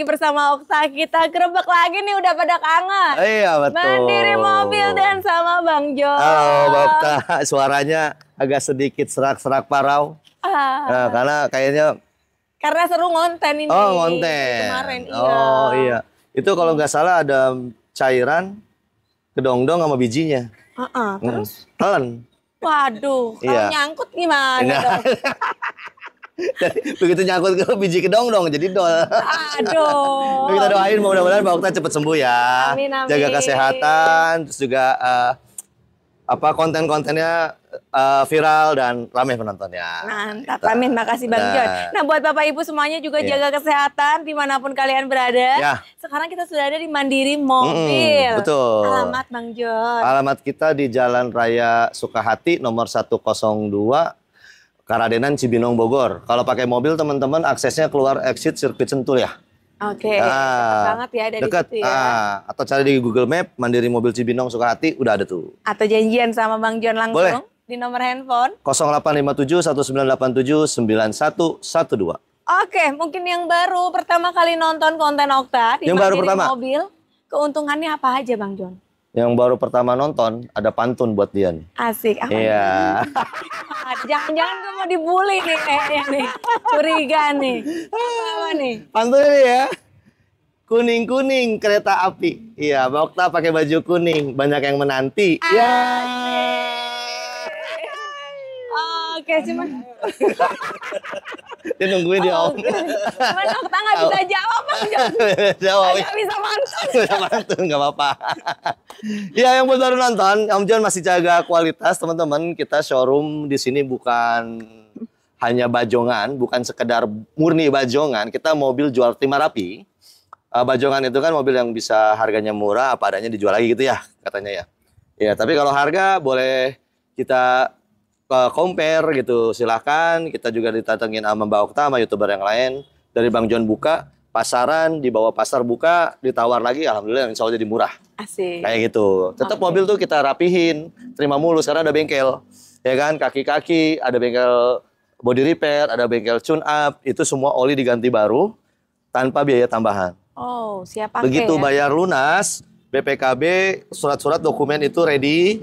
lagi bersama Okta kita gerebek lagi nih udah pada kangen. Iya betul. Mandiri mobil dan sama Bang Jo. Halo Bang Okta, suaranya agak sedikit serak-serak parau. Ah. Nah, karena kayaknya karena seru ngonten ini. Oh ngonten. Kemarin iya. Oh iya. Itu kalau nggak salah ada cairan kedongdong sama bijinya. Uh -uh, terus? Hmm. Telen. Waduh, kalau iya. nyangkut gimana nah. dong? begitu nyangkut ke biji kedong dong jadi dol. Aduh. kita doain mudah-mudahan Mbak Okta cepat sembuh ya. Amin, amin. Jaga kesehatan, terus juga uh, apa konten-kontennya uh, viral dan ramai penontonnya. Mantap, gitu. Makasih Bang John. Nah, buat Bapak Ibu semuanya juga yeah. jaga kesehatan dimanapun kalian berada. Yeah. Sekarang kita sudah ada di Mandiri Mobil. Mm, betul. Alamat Bang John. Alamat kita di Jalan Raya Sukahati nomor 102 Karadenan Cibinong Bogor. Kalau pakai mobil teman-teman aksesnya keluar exit sirkuit Sentul ya. Oke. Okay. Nah, banget ya dari dekat, situ ya. Nah, atau cari di Google Map Mandiri Mobil Cibinong Sukahati udah ada tuh. Atau janjian sama Bang John langsung Boleh. di nomor handphone 0857 1987 9112. Oke, mungkin yang baru pertama kali nonton konten Okta di yang baru pertama. Mobil, keuntungannya apa aja Bang John? yang baru pertama nonton ada pantun buat nih. Asik. iya. Jangan-jangan gue mau dibully nih kayaknya nih. Curiga nih. Apa nih? Pantun ini ya. Kuning-kuning kereta api. Iya, Bokta pakai baju kuning. Banyak yang menanti. Iya oke mah, dia nungguin dia om oh, cuman kita nggak bisa jawab bang. jawab nggak bisa mantun bisa mantun nggak apa-apa Iya yang baru nonton Om John masih jaga kualitas teman-teman kita showroom di sini bukan hanya bajongan bukan sekedar murni bajongan kita mobil jual timah rapi uh, bajongan itu kan mobil yang bisa harganya murah apa adanya dijual lagi gitu ya katanya ya. Iya, tapi kalau harga boleh kita compare gitu silahkan kita juga ditatengin sama Mbak Okta sama youtuber yang lain dari Bang John buka pasaran di bawah pasar buka ditawar lagi alhamdulillah insya Allah jadi murah Asik. kayak gitu tetap okay. mobil tuh kita rapihin terima mulu karena ada bengkel ya kan kaki-kaki ada bengkel body repair ada bengkel tune up itu semua oli diganti baru tanpa biaya tambahan oh siapa begitu ya? bayar lunas BPKB surat-surat dokumen itu ready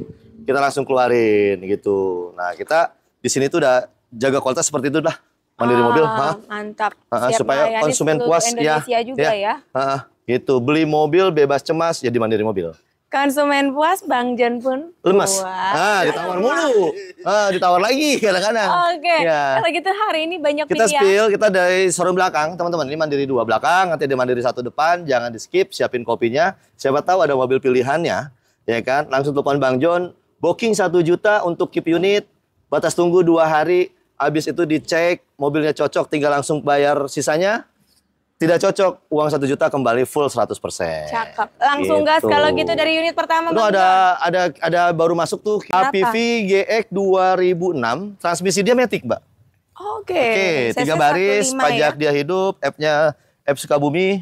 kita langsung keluarin gitu. Nah, kita di sini tuh udah jaga kualitas seperti itu dah. Mandiri ah, mobil, Mantap. Ha, ah, Siap supaya konsumen puas ya. Indonesia ya. juga ya. ya. Ha, ah, ah. gitu. Beli mobil bebas cemas jadi mandiri mobil. Konsumen puas, Bang John pun lemas. Ah, ditawar mulu. Ah, ditawar lagi kadang-kadang. Oke. Okay. Ya. Kalau gitu hari ini banyak kita pilihan. Ya. spill, kita dari showroom belakang, teman-teman. Ini mandiri dua belakang, nanti ada mandiri satu depan. Jangan di skip, siapin kopinya. Siapa tahu ada mobil pilihannya, ya kan? Langsung telepon Bang John Booking satu juta untuk keep unit, batas tunggu dua hari, habis itu dicek, mobilnya cocok, tinggal langsung bayar sisanya. Tidak cocok, uang satu juta kembali full 100%. Cakep. Langsung gitu. gas kalau gitu dari unit pertama. Lu ada, kan? ada ada baru masuk tuh APV GX 2006, transmisi dia metik, Mbak. Oke. Okay. Oke, okay, tiga baris, ya. pajak ya? dia hidup, F-nya F Sukabumi.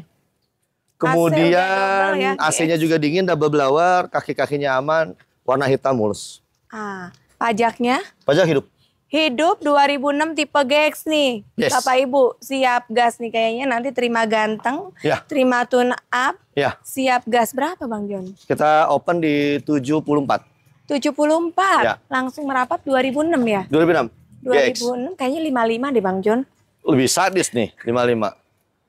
Kemudian AC ya, ac juga dingin, double blower, kaki-kakinya aman warna hitam mulus. Ah, pajaknya? Pajak hidup. Hidup 2006 tipe GX nih. Yes. Bapak Ibu siap gas nih kayaknya nanti terima ganteng, ya. terima tune up. Ya. Siap gas berapa Bang John? Kita open di 74. 74. Ya. Langsung merapat 2006 ya? 2006. 2006 GX. kayaknya 55 deh Bang John. Lebih sadis nih 55.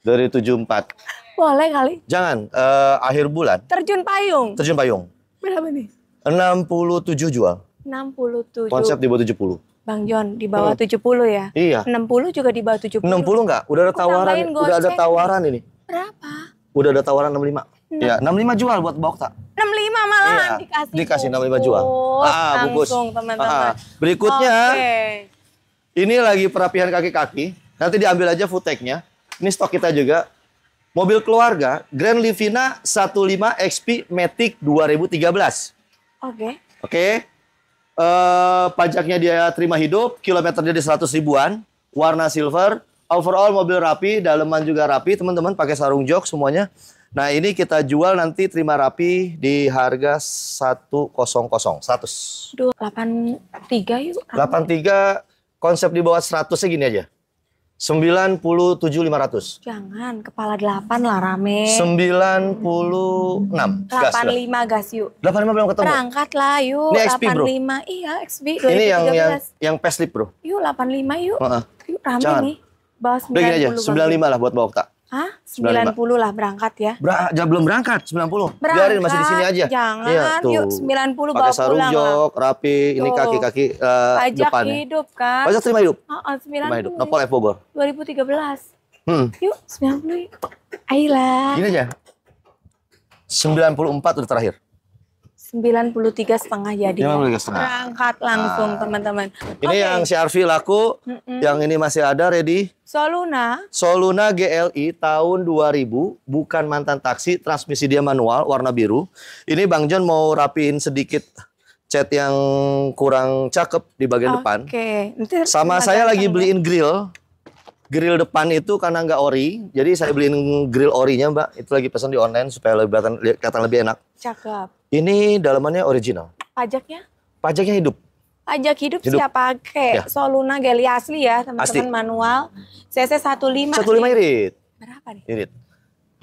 Dari 74. Boleh kali. Jangan, uh, akhir bulan. Terjun payung. Terjun payung. Berapa nih? 67 jual. 67. Konsep di bawah 70. Bang Jon, di bawah hmm. 70 ya? Iya. 60 juga di bawah 70. 60 enggak? Udah ada Aku tawaran, udah ada tawaran ini. Berapa? Udah ada tawaran 65. Iya, 65 jual buat bawa tak? 65 malah iya. dikasih. Dikasih 65 jual. Ah, bungkus. teman-teman. Ah, berikutnya. Okay. Ini lagi perapihan kaki-kaki. Nanti diambil aja footeknya. Ini stok kita juga. Mobil keluarga Grand Livina 15 XP Matic 2013. Oke. Okay. Oke. Okay. Uh, eh, pajaknya dia terima hidup, kilometernya di 100 ribuan, warna silver, overall mobil rapi, daleman juga rapi, teman-teman pakai sarung jok semuanya. Nah ini kita jual nanti terima rapi di harga 100, 100. 83 yuk. 83 konsep di bawah 100 nya aja sembilan puluh tujuh lima ratus. Jangan, kepala delapan lah rame. sembilan 96. 85 gas. lima gas yuk. delapan lima belum ketemu. Berangkat lah yuk. Ini XP 85. bro. Iya XP 2013. Ini yang yang yang slip bro. Yuk 85 yuk. Uh -huh. Yuk rame Jangan. nih. Bahas 90. Udah sembilan aja, 95 lah buat bawa tak. Hah? 90 lah berangkat ya. Ber ya belum berangkat 90. Berangkat, Biarin masih di sini aja. Jangan. Ya, tuh. Yuk 90 Pake bawa sarung pulang. jok, lah. rapi, tuh. ini kaki-kaki uh, Pajak depan. hidup kan. Pajak terima hidup. Heeh, oh, oh, 90. Hidup. Nopol F Bogor. 2013. Hmm. Yuk 90. Ayolah. Gini aja. 94 udah terakhir. 93 setengah jadi. Ya, 93 ya? Berangkat langsung ah. teman-teman. Nah. Ini okay. yang Syarfi laku, mm -mm. yang ini masih ada ready. Soluna. Soluna GLI tahun 2000, bukan mantan taksi, transmisi dia manual warna biru. Ini Bang John mau rapiin sedikit cat yang kurang cakep di bagian okay. depan. Oke. Sama saya lagi beliin grill. Grill depan itu karena nggak ori, jadi saya beliin grill orinya mbak. Itu lagi pesan di online supaya lebih kelihatan lebih enak. Cakep. Ini dalamannya original. Pajaknya? Pajaknya hidup. Pajak hidup, hidup. siapa pakai. Ya. Soluna Geli asli ya, teman-teman manual. CC 15. 15 irit. Berapa nih? Irit.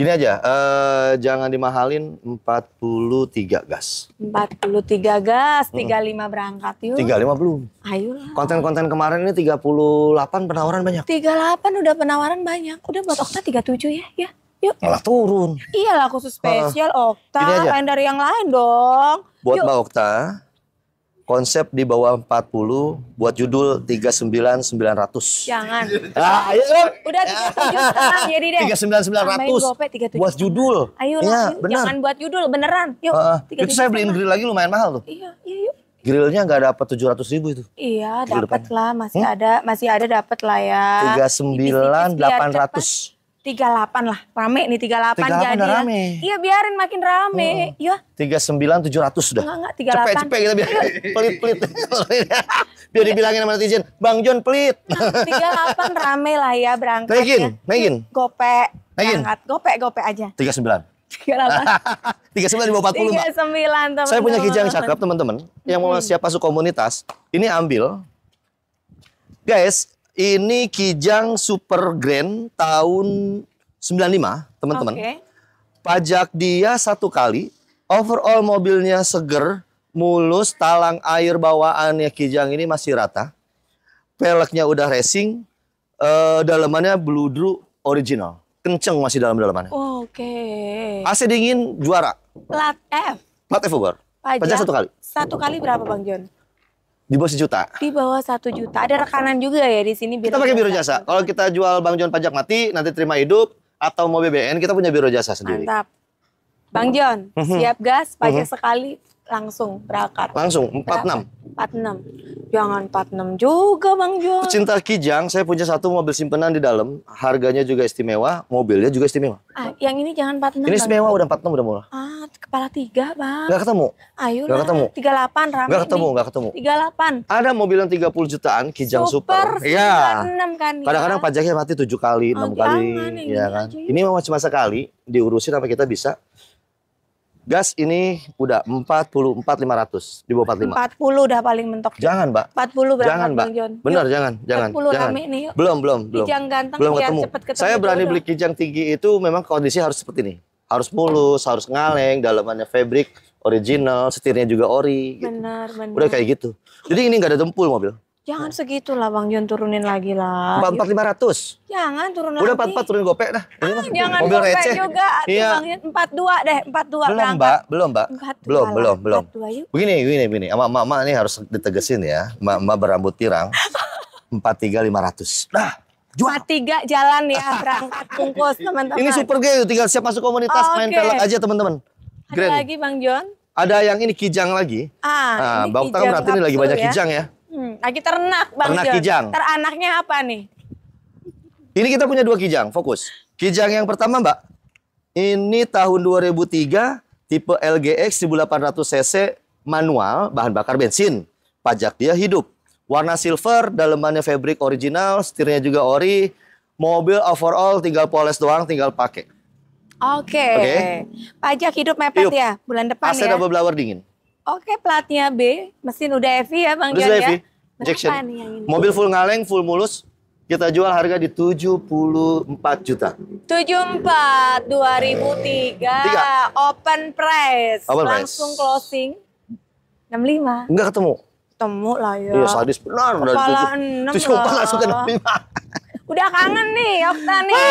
Gini aja, uh, jangan dimahalin 43 gas. 43 gas, 35 mm. berangkat yuk. 35 belum. Ayolah. Konten-konten kemarin ini 38 penawaran banyak. 38 udah penawaran banyak. Udah buat Okta 37 ya, ya. Yuk. Malah turun. Iyalah khusus spesial uh, Okta. Lain dari yang lain dong. Buat Yuk. Mbak Okta, konsep di bawah 40 buat judul 39900. Jangan. Ah, ayo iya, dong. Udah 37 jadi deh. 39900. Buat judul. Ayo ya, jangan buat judul beneran. Yuk. Uh, itu saya beliin grill lagi lumayan mahal tuh. Iya, iya yuk. Grillnya nggak dapat tujuh ratus ribu itu? Iya, dapat lah, masih hmm? ada, masih ada dapat lah ya. Tiga sembilan delapan ratus tiga delapan lah, rame nih tiga delapan jadi. Ya. rame. Iya biarin makin rame. Hmm. tiga Ya. 39 700 sudah. Enggak enggak 38. Cepet-cepet kita biar pelit-pelit. biar dibilangin sama netizen, Bang John pelit. Nah, tiga delapan rame lah ya berangkat. Naikin, ya. naikin. Gopek. Naikin. Berangkat. Gopek, gopek aja. 39. 38. 39 di bawah 40, 39, Mbak. teman-teman. Saya punya kijang cakep, teman-teman. Yang mau hmm. siapa siap komunitas, ini ambil. Guys, ini Kijang Super Grand tahun 95, teman-teman. Okay. Pajak dia satu kali, overall mobilnya seger, mulus, talang air bawaannya Kijang ini masih rata. Peleknya udah racing, uh, dalamannya bludru original. Kenceng masih dalam dalamannya. Oke. Okay. AC dingin juara. Plat F. Plat F over. Pajak, Pajak satu kali. Satu kali berapa Bang Jon? Di bawah sejuta. Di bawah satu juta. Ada rekanan juga ya di sini. Biro kita pakai biro jasa. jasa. Kalau kita jual Bang John pajak mati, nanti terima hidup atau mau BBN, kita punya biro jasa sendiri. Mantap. Bang John, mhm. siap gas pajak mhm. sekali langsung berangkat. Langsung 46. 46. Jangan 46 juga Bang Jo. Pecinta Kijang, saya punya satu mobil simpenan di dalam, harganya juga istimewa, mobilnya juga istimewa. Ah, yang ini jangan 46. Ini istimewa bang. udah 46 udah murah. Ah, kepala tiga Bang. Gak ketemu. Ayo Gak ketemu. 38 rame. Gak ketemu, nih. gak ketemu. 38. Ada mobil yang 30 jutaan Kijang Super. Super. Iya. Kan, ya. 6 kan. Kadang-kadang ya. pajaknya mati 7 kali, oh, 6 kali. Jangan, ya ini iya kan. Aja. Ini cuma sekali diurusin apa kita bisa Gas ini udah 44.500 di bawah 45. 40 udah paling mentok. Jangan, Mbak. 40 berapa jangan, Mbak. John. Benar, jangan, jangan. 40 jangan. kami ini Yuk. Belum, belum, belum. Kijang ganteng belum ya, ketemu. ketemu. Saya berani beli kijang tinggi itu memang kondisi harus seperti ini. Harus mulus, harus ngaleng, dalamannya fabric original, setirnya juga ori gitu. Benar, benar. Udah kayak gitu. Jadi ini nggak ada tempul mobil. Jangan ya. segitu lah, Bang Jun turunin lagi lah. Gitu. Empat lima ratus. Jangan turun lagi. Udah empat empat turun gopek dah. Ah, jangan mobil gopek receh. juga. Iya. Bang empat dua deh empat dua. Belum berangkat. mbak, belum mbak. belum belum belum. Begini begini begini. Ama emak mak ini harus ditegesin ya. Emak emak berambut pirang. Empat tiga lima ratus. Dah. Jual. Empat tiga jalan ya berangkat bungkus teman-teman. Ini super gay tinggal siap masuk komunitas oh, main okay. pelak aja teman-teman. Ada lagi Bang John? Ada yang ini kijang lagi. Ah, nah, Bang Utang berarti ini lagi banyak ya? kijang ya. Hmm, lagi ternak Bang Ternak kijang. Teranaknya apa nih? Ini kita punya dua kijang, fokus. Kijang yang pertama Mbak, ini tahun 2003, tipe LGX 1800 cc manual, bahan bakar bensin. Pajak dia hidup. Warna silver, dalemannya fabric original, setirnya juga ori. Mobil overall tinggal poles doang, tinggal pakai. Oke. Okay. Okay. Pajak hidup mepet Yuk. ya bulan depan AC ya. AC double blower dingin. Oke, platnya B, mesin udah EV ya Bang Jan ya. Injection. Nih yang ini? Mobil full ngaleng, full mulus, kita jual harga di 74 juta. 74 2003 Tiga. open price. Open Langsung price. closing 65. Enggak ketemu. Ketemu lah ya. Iya, sadis benar udah 74 langsung ke 65. Udah kangen nih Okta nih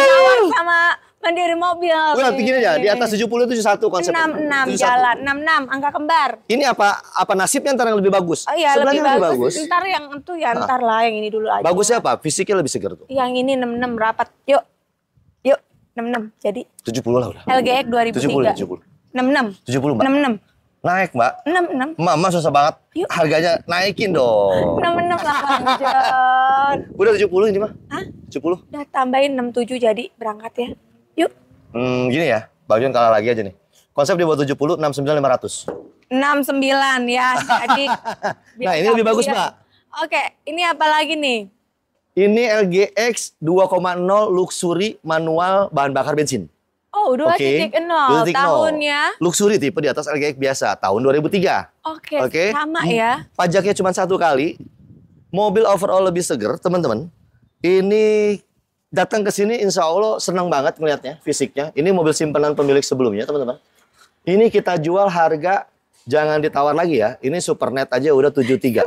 sama Mandiri mobil. Gue nanti gini aja, di atas 70 itu 71 konsepnya. 66 jalan, 66 angka kembar. Ini apa apa nasibnya ntar yang lebih bagus? Oh iya, lebih, lebih bagus. bagus. Ntar yang itu ya ah. ntar lah yang ini dulu aja. Bagusnya apa? Fisiknya lebih segar tuh. Yang ini 66 rapat. Yuk. Yuk, 66. Jadi 70 lah udah. LGX 2003. 70, 70. 66. 70, Mbak. 66. Naik mbak. 66. Mama susah banget. Yuk. Harganya naikin dong. 66 lah Bang Udah 70 ini mah. Hah? 70. Udah tambahin 67 jadi berangkat ya. Yuk. Hmm, gini ya, Bang Jun kalah lagi aja nih. Konsep di bawah 70, 69, 500. 69 ya, jadi... nah ini lebih bagus, Mbak. Oke, ini apa lagi nih? Ini LGX 2,0 Luxury manual bahan bakar bensin. Oh, 2.0 okay. tahunnya. Luxury tipe di atas LGX biasa, tahun 2003. Oke, okay, okay. sama ya. Pajaknya cuma satu kali. Mobil overall lebih seger, teman-teman. Ini datang ke sini insya Allah senang banget melihatnya fisiknya. Ini mobil simpanan pemilik sebelumnya teman-teman. Ini kita jual harga jangan ditawar lagi ya. Ini super net aja udah 73.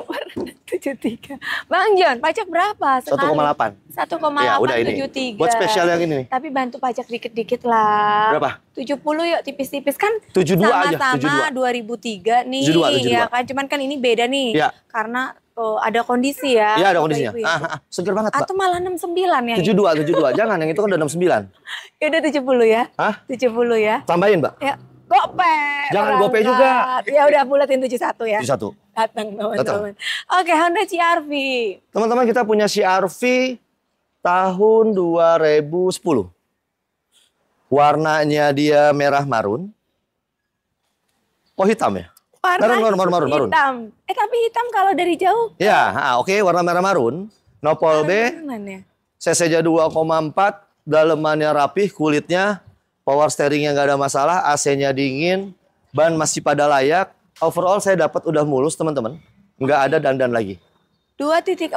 tiga. Bang John, pajak berapa? Satu koma delapan. Satu koma delapan. Ya udah ini. tiga. Buat spesial yang ini nih. Tapi bantu pajak dikit-dikit lah. Berapa? 70 yuk tipis-tipis kan. 72 sama -sama aja. Sama-sama 2003 nih. 72, 72. Ya kan, cuman kan ini beda nih. Ya. Karena Oh, ada kondisi ya. Iya, ada kondisinya. Ibu, ya. ah, ah, ah, seger banget, ah, Pak. Atau malah 69 ya. 72, 72. Jangan, yang itu kan udah 69. Ya udah 70 ya. Hah? 70 ya. Tambahin, Pak. Ya. Gope. Jangan gope juga. Ya udah bulatin 71 ya. 71. Datang teman-teman. Oke, Honda CRV. Teman-teman kita punya CRV tahun 2010. Warnanya dia merah marun. Oh hitam ya? warna marun, marun, marun, marun, marun. hitam. Eh tapi hitam kalau dari jauh. Ya, ah, oke okay, warna merah marun. Nopol B. Ya? CC-nya 2,4, dalemannya rapih, kulitnya power steeringnya nggak ada masalah, AC-nya dingin, ban masih pada layak. Overall saya dapat udah mulus teman-teman. Nggak ada dandan lagi. 2.4.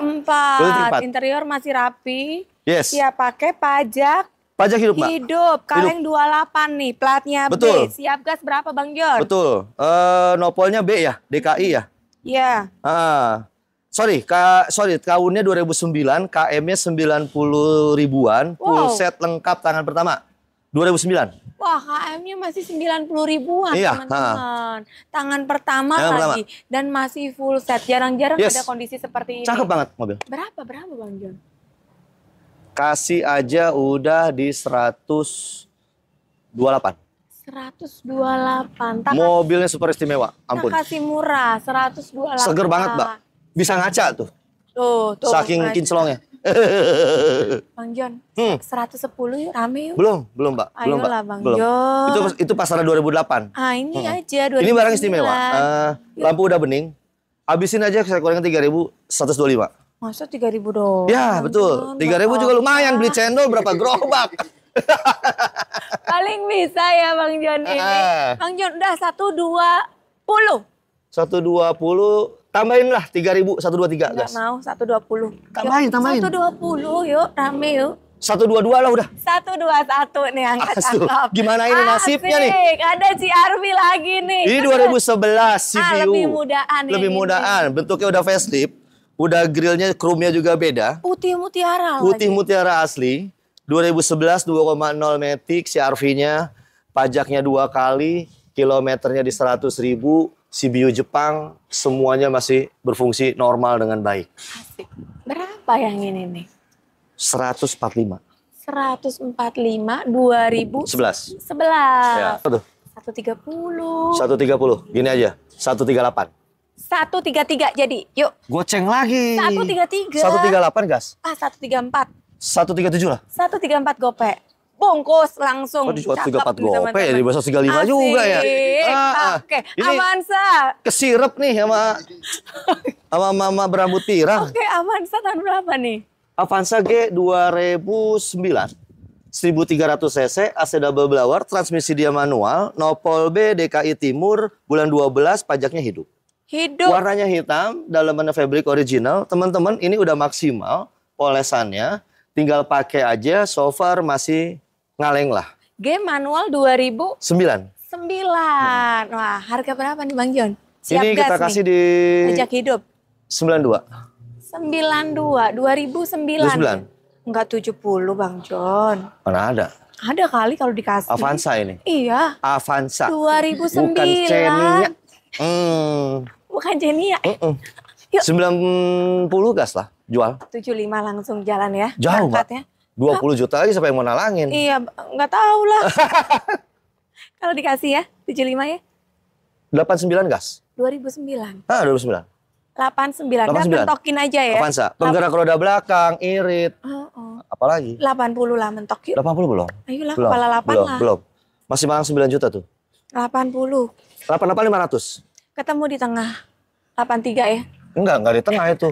Interior masih rapi. Yes. Ya pakai pajak Pajak hidup, Mbak. Hidup. Kaleng dua delapan nih, platnya Betul. B. Siap gas berapa, Bang Jor? Betul. Eh, nopolnya B ya, DKI ya? Iya. Yeah. Ah. Sorry, ka, sorry, tahunnya sembilan, KM-nya sembilan puluh ribuan, wow. full set lengkap tangan pertama. dua ribu sembilan. Wah, KM-nya masih sembilan puluh ribuan, iya, teman-teman. Tangan pertama Tangan lagi pertama. dan masih full set. Jarang-jarang yes. ada kondisi seperti ini. Cakep banget mobil. Berapa berapa Bang John? Kasih aja udah di 128. 128. Tak Mobilnya super istimewa, ampun. kasih murah, 128. Seger banget, Mbak. Bisa ngaca tuh. Tuh, tuh. Saking kinclongnya. Bang John, hmm. 110 yuk rame yuk. Belum, belum Mbak. Belum, Mbak. Bang belum. John. Itu, itu pasaran 2008. Ah ini hmm. aja 2008. Ini barang istimewa. Uh, lampu udah bening. Abisin aja saya kurangin puluh lima. Masa 3000 dong? Ya, betul. 3000 juga lumayan beli cendol berapa gerobak. Paling bisa ya Bang John ini. Ah. Bang John udah 120. 120 tambahin lah 3000 123 gas. Enggak mau 120. Tambahin, yuk, tambahin. 120 yuk, rame yuk. 122 lah udah. 121 nih angkat Asuh. angkat. Gimana ini nasibnya Asik. nih? Ada si CRV lagi nih. Ini 2011 CPU. Ah, lebih mudaan Lebih ini. mudaan. Bentuknya udah festive. Udah grillnya, chrome-nya juga beda. Putih mutiara Putih lagi. mutiara asli. 2011 2,0 metik CRV-nya, pajaknya dua kali, kilometernya di 100 ribu, CBU Jepang, semuanya masih berfungsi normal dengan baik. Asik. Berapa yang ini nih? 145. 145 2011. 11. Ya. 130. 130. Gini aja. 138. Satu tiga tiga jadi, yuk. Goceng lagi. Satu tiga tiga. Satu tiga delapan gas. Ah satu tiga empat. Satu tiga tujuh lah. Satu tiga empat gope. Bungkus langsung. Oh, dijual tiga empat gope ya, di bahasa tiga lima juga ya. Ah, ah. Ah, oke, okay. Amansa. Kesirep nih sama sama mama berambut pirang. Oke, okay, Amansa tahun berapa nih? Avanza G 2009. 1300 cc, AC double blower, transmisi dia manual, Nopol B DKI Timur, bulan 12 pajaknya hidup. Hidup. Warnanya hitam, dalamnya fabric original. Teman-teman, ini udah maksimal polesannya. Tinggal pakai aja, so far masih ngaleng lah. game manual 2009. 9. Hmm. Wah, harga berapa nih Bang John? Siap ini kita gas kasih nih. di dua hidup. 92. 92, 2009. 2009. Enggak 70 Bang John. Mana ada? Ada kali kalau dikasih. Avanza ini? Iya. Avanza. 2009. Bukan sembilan Hmm jenny ya? Mm -mm. 90 gas lah jual. tujuh lima langsung jalan ya. Jauh nggak? dua puluh juta lagi sampai yang mau nalangin? Iya, nggak tahu lah. Kalau dikasih ya, tujuh lima ya? delapan sembilan gas. dua ribu 2009. Ah, 2009. 89. 89. mentokin aja ya. Avanza. Penggerak roda belakang, irit. Oh, oh. Apalagi? 80 lah mentok yuk. puluh belum? Ayolah belum. kepala 8 belum, lah. Belum. Masih malang sembilan juta tuh. delapan delapan puluh 80. lima ratus Ketemu di tengah. 83 ya? Enggak, enggak di tengah itu.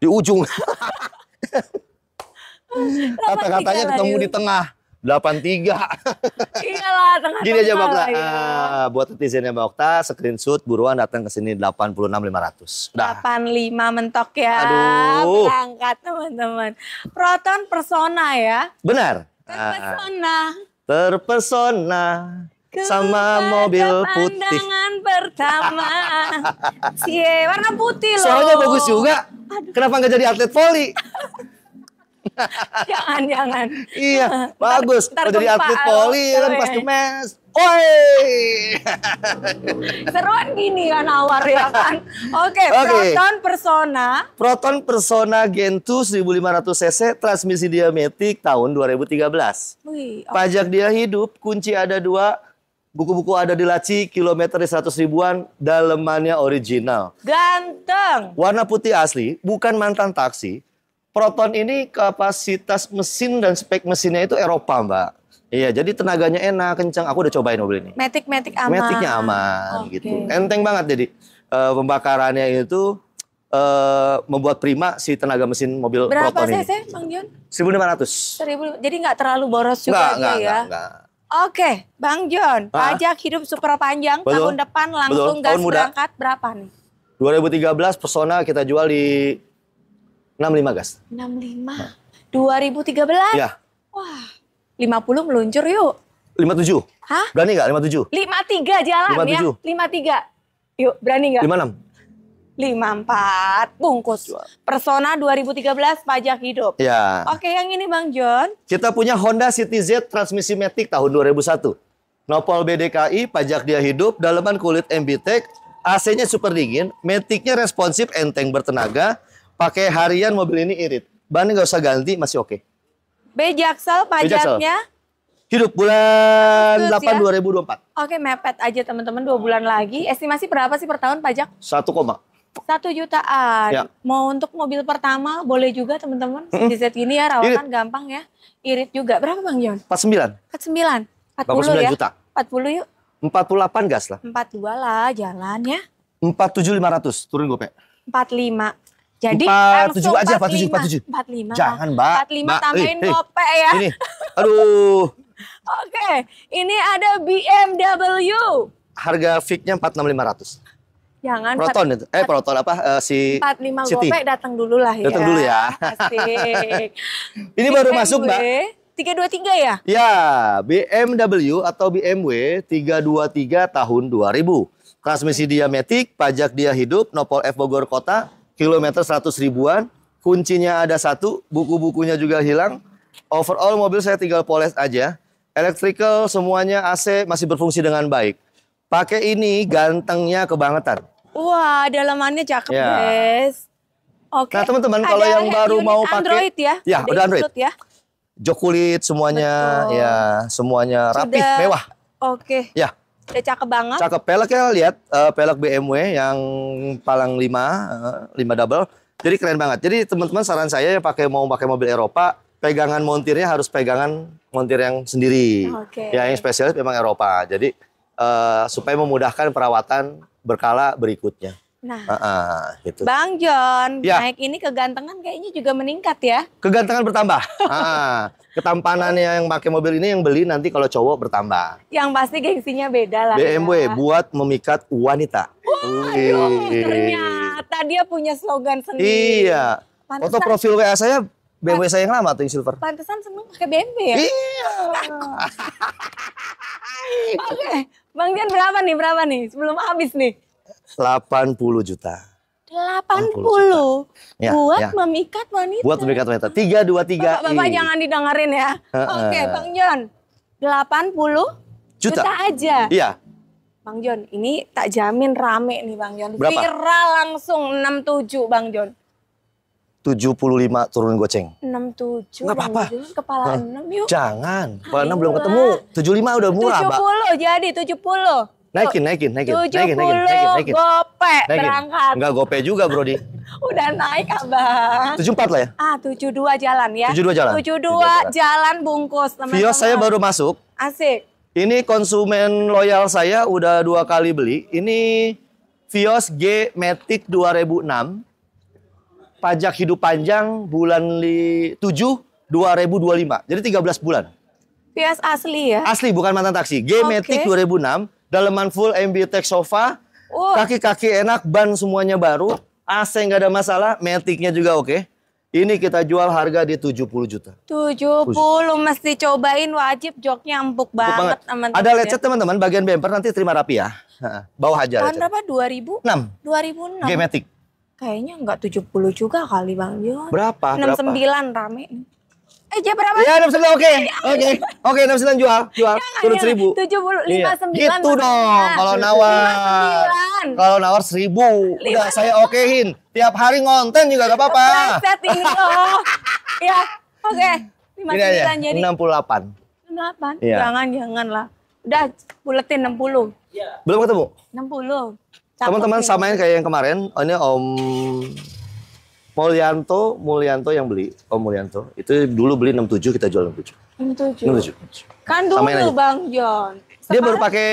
Di ujung. Kata-katanya ketemu di tengah. delapan 83. Iyalah, tengah Gini aja Mbak Okta. Ah, buat netizen Mbak Okta, screenshot buruan datang ke sini delapan puluh enam lima ratus. Delapan lima mentok ya. Aduh. Berangkat teman-teman. Proton persona ya. Benar. Terpesona. Ah, terpesona sama mobil putih. pertama. Cie, warna putih loh. Suaranya bagus juga. Aduh. Kenapa nggak jadi atlet voli? jangan, jangan. Iya, bagus. jadi atlet voli kan pasti mes. Oi. Seruan gini kan awar ya kan. Oke, okay, okay. Proton Persona. Proton Persona Gen 2 1500 cc transmisi diametik tahun 2013. Wih, okay. Pajak dia hidup, kunci ada dua, Buku-buku ada di laci, kilometer 100 ribuan, dalemannya original. Ganteng. Warna putih asli, bukan mantan taksi. Proton ini kapasitas mesin dan spek mesinnya itu Eropa, Mbak. Iya, jadi tenaganya enak, kencang. Aku udah cobain mobil ini. Metik-metik aman. Metiknya aman okay. gitu. Enteng banget jadi e, pembakarannya itu e, membuat prima si tenaga mesin mobil Berapa Proton ini. Berapa cc, Bang Dion? 1500. 1000. Jadi nggak terlalu boros juga enggak, enggak, ya. Enggak, enggak. Oke, Bang John, ah. pajak hidup super panjang Betul. tahun depan langsung Betul. gas muda. berangkat berapa nih? 2013 persona kita jual di 65 gas. 65. Nah. 2013? Iya. Wah, 50 meluncur yuk. 57. Hah? Berani nggak 57? 53 jalan 57. ya. 53. Yuk, berani nggak? 56 lima empat bungkus. Persona 2013 pajak hidup. Ya. Oke, yang ini Bang John. Kita punya Honda City Z transmisi Matic tahun 2001. Nopol BDKI, pajak dia hidup, daleman kulit MB Tech AC-nya super dingin, Matic-nya responsif, enteng bertenaga, pakai harian mobil ini irit. Ban nggak usah ganti, masih oke. Okay. Bejaksel pajaknya hidup bulan Agustus, 8 ya? 2024. Oke, mepet aja teman-teman dua bulan lagi. Estimasi berapa sih per tahun pajak? 1, satu jutaan ya. mau untuk mobil pertama boleh juga teman-teman mm -hmm. Z gini ya rawatan irit. gampang ya irit juga berapa bang John? 49 49 40 ya juta. 40 yuk 48 gas lah 42 lah jalan ya 47500 turun gue Empat 45 jadi 47 aja 47 47 45 jangan mbak 45 mbak. Eh, tambahin hey, eh. gope hey. ya ini aduh Oke, okay. ini ada BMW. Harga fitnya 46500. Jangan proton itu. Eh proton apa uh, si 45 Siti. Gopek datang dulu lah ya. Datang dulu ya. Ini baru masuk, Mbak. 323 ya? Ya, BMW atau BMW 323 tahun 2000. Transmisi diametik, pajak dia hidup, nopol F Bogor Kota, kilometer 100 ribuan, kuncinya ada satu, buku-bukunya juga hilang. Overall mobil saya tinggal poles aja. Electrical semuanya AC masih berfungsi dengan baik. Pakai ini gantengnya kebangetan. Wah, dalamannya cakep, ya. guys. Oke. Nah, teman-teman kalau yang baru mau pakai Android ya. Ya, ada udah Android. Ya. Jok kulit semuanya Betul. ya, semuanya rapih, Sudah, mewah. Oke. Ya. Udah cakep banget. Cakep ya lihat uh, pelek BMW yang palang 5 uh, 5 double. Jadi keren banget. Jadi teman-teman saran saya yang pakai mau pakai mobil Eropa, pegangan montirnya harus pegangan montir yang sendiri. Okay. Ya yang spesialis memang Eropa. Jadi uh, supaya memudahkan perawatan berkala berikutnya. Nah, uh, uh, gitu. Bang John, ya. naik ini kegantengan kayaknya juga meningkat ya? Kegantengan bertambah. uh, ah, ketampanannya yang pakai mobil ini yang beli nanti kalau cowok bertambah. Yang pasti gengsinya beda lah. BMW ya. buat memikat wanita. Wah, aduh, ternyata dia punya slogan sendiri. Iya. Foto profil WA saya BMW saya yang lama tuh yang silver. Pantesan seneng pakai BMW ya? Iya. Oke. Bang Dian berapa nih? Berapa nih? Sebelum habis nih. 80 juta. 80, 80 juta. Ya, buat ya. memikat wanita. Buat memikat wanita. 3 2 3. Bapak, Bapak jangan didengerin ya. Oke, okay, Bang Jon. 80 juta, juta aja. Iya. Bang Jon, ini tak jamin rame nih Bang Jon. Berapa? Viral langsung 67 Bang Jon. Tujuh puluh lima turun goceng. 67. Enggak apa-apa. Kepala nah, yuk. Jangan. Kepala enam belum ketemu. Tujuh lima udah murah, 70 Mbak. jadi 70. Naikin, naikin, naikin. naikin, naikin, naikin, naikin. gope naikin. berangkat. Enggak gope juga Brodi. Udah naik abang. 74 lah ya? Ah dua jalan ya. Tujuh dua jalan. Tujuh dua jalan. bungkus teman Vios saya baru masuk. Asik. Ini konsumen loyal saya udah dua kali beli. Ini Vios G Matic enam pajak hidup panjang bulan li, 7 2025. Jadi 13 bulan. PS asli ya? Asli bukan mantan taksi. G dua okay. 2006, daleman full MB Tech sofa, uh. kaki-kaki uh. enak, ban semuanya baru, AC nggak ada masalah, Maticnya juga oke. Okay. Ini kita jual harga di 70 juta. 70, puluh. mesti cobain wajib joknya empuk banget, banget. teman-teman. Ada lecet teman-teman bagian bumper nanti terima rapi ya. Bawah aja Tahun berapa? 2000? 6. 2006. Gematic kayaknya enggak 70 juga kali Bang Jo. Berapa? 69 berapa? rame. Eh, dia berapa? Ya, 69 oke. Ya, oke. Oke, 69 jual, jual. Ya, Turun 1000. 70 iya. Gitu dong ya. kalau nawar. Kalau nawar 1000. Udah saya okehin. Tiap hari ngonten juga gak apa-apa. Set ini loh. ya, oke. Okay. 59 jadi 68. 68? Iya. Jangan, jangan lah. Udah buletin 60. Iya. Belum ketemu? 60. Teman-teman samain kayak yang kemarin. Oh, ini Om Mulyanto, Mulyanto yang beli. Om Mulyanto. Itu dulu beli 67 kita jual 67. 67. 67. Kan dulu samain aja. Bang John. Sekarang... Dia baru pakai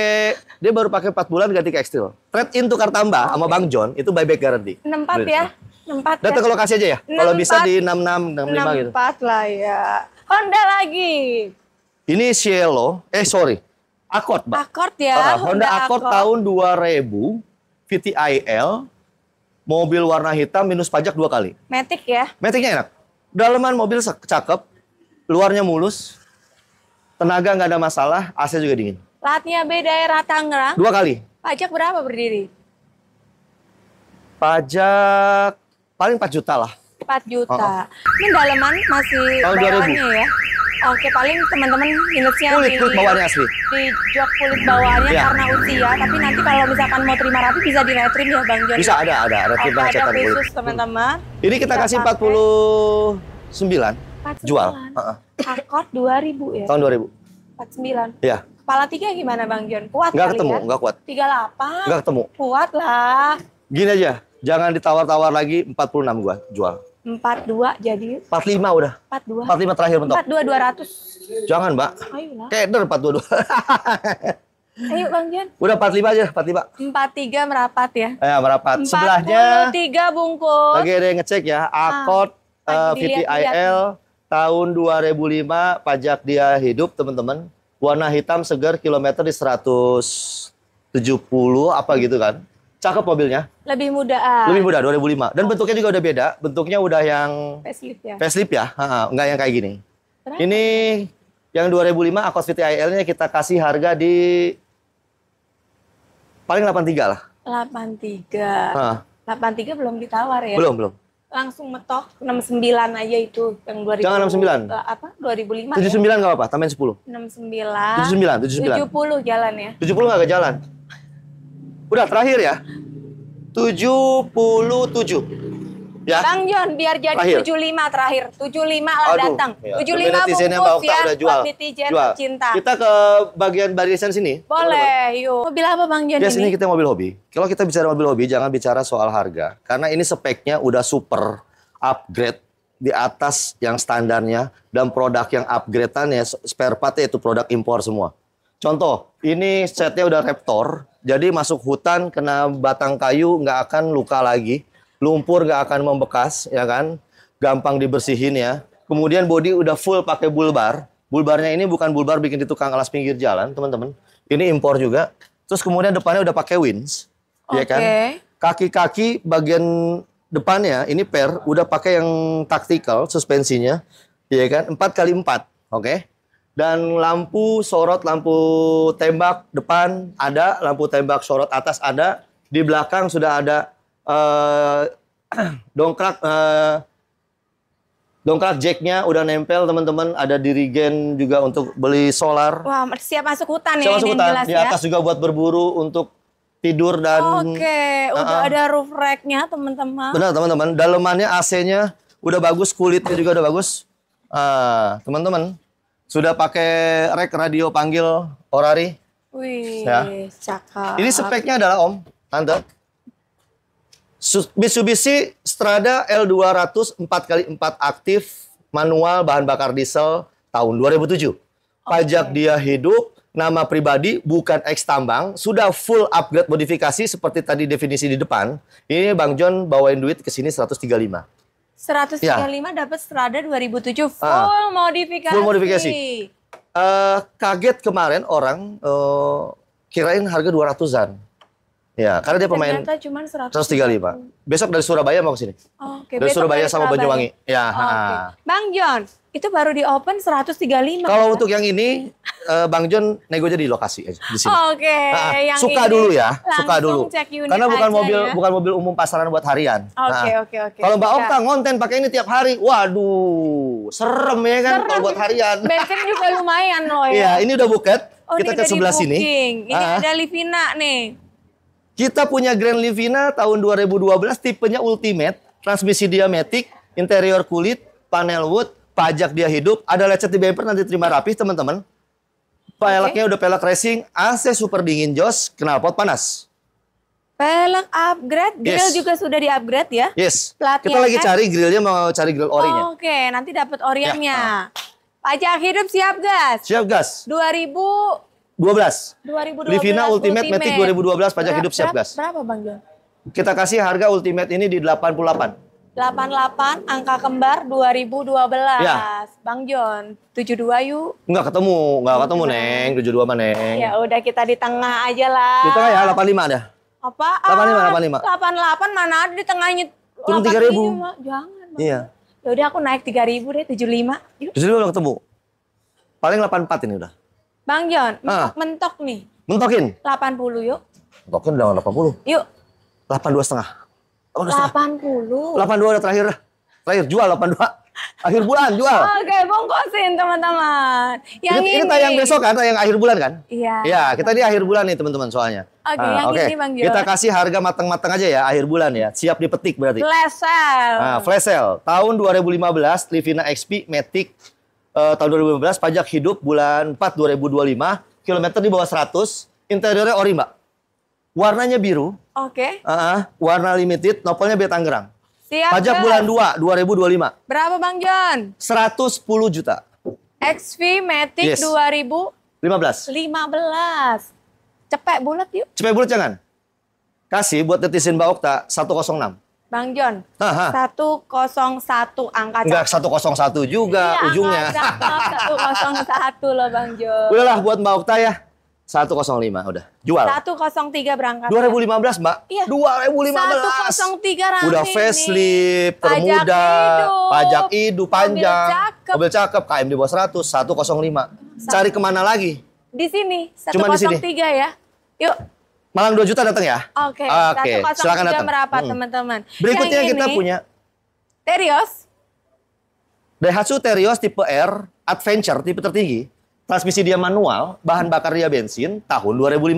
dia baru pakai 4 bulan ganti ke Extil. Trade in tukar tambah okay. sama Bang John itu buyback guarantee. 64 beli. ya. 64. Data ya? ke lokasi aja ya. Kalau bisa di 66 65 gitu. 64 lah ya. Honda lagi. Ini Cielo, eh sorry, Accord, Mbak. Accord ya. Uh, Honda, Honda Accord, Accord tahun 2000 VTIL, mobil warna hitam minus pajak dua kali. Matic ya? Maticnya enak. Daleman mobil cakep, luarnya mulus, tenaga nggak ada masalah, AC juga dingin. Latnya B daerah Tangerang? Dua kali. Pajak berapa berdiri? Pajak paling 4 juta lah. 4 juta. Oh, oh. Ini daleman masih Tahun bawaannya ya. Oke, paling teman-teman minusnya kulit, di, kulit bawaannya asli. Di jok kulit bawaannya iya. ya. karena usia, tapi nanti kalau misalkan mau terima rapi bisa di retrim ya Bang Jon. Bisa ada ada ada trim Oke, ada khusus teman-teman. Hmm. Ini kita kita kasih 49. 49. Jual. Heeh. Uh Akor 2000 ya. Tahun 2000. 49. Iya. Kepala tiga gimana Bang Jon? Kuat Enggak ketemu, ya? enggak kuat. 38. Enggak ketemu. Kuat lah. Gini aja, jangan ditawar-tawar lagi 46 gua jual. Empat dua jadi. Empat lima udah. Empat dua. Empat lima terakhir mentok. Empat dua dua ratus. Jangan mbak. kayaknya Keder empat dua dua. Ayo Bang Jan. Udah lima aja, empat lima empat tiga merapat ya. Eh, merapat. Sebelahnya tiga bungkus. Lagi ada yang ngecek ya, akot ah, uh, eh, VTIL tahun lima pajak dia hidup, teman-teman. Warna hitam segar kilometer di seratus tujuh puluh apa gitu kan? Cakep mobilnya. Lebih muda, ah. Lebih muda 2005. Dan oh. bentuknya juga udah beda. Bentuknya udah yang facelift ya. Facelift ya. Ha, enggak yang kayak gini. Berapa? Ini yang 2005 Akos VTIL-nya kita kasih harga di paling 83 lah. 83. Ha. 83 belum ditawar ya? Belum, belum. Langsung metok 69 aja itu yang 2000. Jangan 69. Eh, apa? 2005. 79 enggak ya? apa-apa, tambahin 10. 69. 79, 79. 70 jalan ya. 70 enggak ke jalan. Udah terakhir ya. 77. Ya. Bang John, biar jadi terakhir. 75 terakhir. 75 lah Aduh, datang. Iya. Ya. 75 netizennya Mbak udah jual. jual. Cinta. Kita ke bagian barisan sini. Boleh, Teman yuk. Mobil apa Bang John Biasanya sini kita mobil hobi. Kalau kita bicara mobil hobi, jangan bicara soal harga. Karena ini speknya udah super upgrade di atas yang standarnya dan produk yang upgrade-annya spare partnya itu produk impor semua. Contoh, ini setnya udah Raptor, jadi masuk hutan kena batang kayu nggak akan luka lagi, lumpur nggak akan membekas, ya kan? Gampang dibersihin ya. Kemudian body udah full pakai bulbar. Bulbarnya ini bukan bulbar bikin di tukang alas pinggir jalan, teman-teman. Ini impor juga. Terus kemudian depannya udah pakai wins, okay. ya kan? Kaki-kaki bagian depannya ini per udah pakai yang taktikal suspensinya, ya kan? Empat kali empat, oke? Okay? dan lampu sorot lampu tembak depan ada lampu tembak sorot atas ada di belakang sudah ada uh, dongkrak uh, dongkrak jacknya udah nempel teman-teman ada dirigen juga untuk beli solar wah siap masuk hutan siap ya masuk hutan jelas, di ya. atas ya? juga buat berburu untuk tidur dan oke okay. udah uh -uh. ada roof racknya teman-teman benar teman-teman dalemannya AC-nya udah bagus kulitnya juga udah bagus teman ah, teman-teman sudah pakai rek radio panggil orari? Wih, ya. cakep. Ini speknya adalah Om, Tante. Mitsubishi Strada L200 4x4 aktif manual bahan bakar diesel tahun 2007. Pajak okay. dia hidup, nama pribadi bukan ex tambang, sudah full upgrade modifikasi seperti tadi definisi di depan. Ini Bang John bawain duit ke sini 135. 135 ya. dapat Strada 2007 ah. full uh, modifikasi. Full modifikasi. Uh, kaget kemarin orang uh, kirain harga 200-an. Ya, karena dia pemain Ternyata cuma 100. 135. Besok dari Surabaya mau ke sini. Oh, okay. dari Surabaya sama Banyuwangi. Ya, oh, okay. Bang John, itu baru di open 135. Kalau untuk yang ini uh, Bang John nego jadi lokasi aja di sini. Oke, okay, nah, ah. suka ini dulu ya, suka dulu. Cek unit Karena bukan mobil ya? bukan mobil umum pasaran buat harian. Oke, nah, oke, oke. Kalau Mbak Okta ngonten pakai ini tiap hari, waduh, serem ya kan kalau buat harian. Bensin juga lumayan loh ya. Iya, ini udah buket. Oh, kita ke sebelah booking. sini. Ini ah, ah. ada Livina nih. Kita punya Grand Livina tahun 2012 tipenya ultimate, transmisi diametik, interior kulit, panel wood, pajak dia hidup, ada lecet di bumper nanti terima rapih teman-teman. Peleknya okay. udah pelek racing, AC super dingin jos, knalpot panas. Pelek upgrade, grill yes. juga sudah di upgrade ya? Yes. Platnya Kita lagi kan? cari grillnya mau cari grill orinya. Oh, Oke, okay. nanti dapat orinya. Ya. Pajak hidup siap gas. Siap gas. 2000 dua belas. Livina Ultimate, Ultimate Matic 2012 pajak berapa, hidup siap gas. Berapa Bang John? Kita kasih harga Ultimate ini di 88. 88 angka kembar 2012. Ya. Bang John, 72 yuk. Enggak ketemu, enggak oh, ketemu Neng, 72 mana Neng. Ya udah kita di tengah aja lah. Di tengah ya 85 ada. Apa? 85 85. 88 mana ada di tengahnya. Turun 3000. Jangan. Iya. Ya udah aku naik 3000 deh 75. Yuk. 75 udah ketemu. Paling 84 ini udah. Bang John, ah. mentok, ah. mentok nih. Mentokin. 80 yuk. Mentokin udah 80. Yuk. 82 setengah. Oh, udah 80. 82 udah terakhir. Terakhir jual 82. Akhir bulan jual. Oke, bongkosin teman-teman. Yang ini, ini, Kita yang besok kan, yang akhir bulan kan? Iya. Iya, kita di akhir bulan nih teman-teman soalnya. Oke, okay, nah, yang okay. ini Bang Jo. Kita kasih harga matang-matang aja ya akhir bulan ya. Siap dipetik berarti. Flash sale. Nah, flash sale. Tahun 2015 Livina XP Matic uh, tahun 2015 pajak hidup bulan 4 2025, kilometer di bawah 100, interiornya ori, Mbak. Warnanya biru, Oke. Okay. Uh, -uh, warna limited, novelnya B Tangerang. Siap. Pajak ke. bulan 2, 2025. Berapa Bang John? 110 juta. XV Matic yes. 2015. 15. Cepet bulat yuk. Cepet bulat jangan. Kasih buat netizen Mbak Okta 106. Bang John, Aha. 101 angka Enggak, 101 juga iya, ujungnya. Satu kosong satu loh Bang John. Udahlah buat Mbak Okta ya satu lima udah. Jual. satu tiga berangkat. dua ribu lima belas Mbak. Iya. 2015. 103 rame Udah facelift, permuda, pajak idu, panjang. Mobil cakep. Mobil cakep, KM di bawah 100, lima Cari kemana lagi? Di sini, 103 Cuma di ya. Yuk. Malang dua juta datang ya? Oke, oke okay. silakan datang. berapa hmm. teman-teman. Berikutnya kita punya Terios. Daihatsu Terios tipe R, adventure tipe tertinggi transmisi dia manual, bahan bakar dia bensin tahun 2015.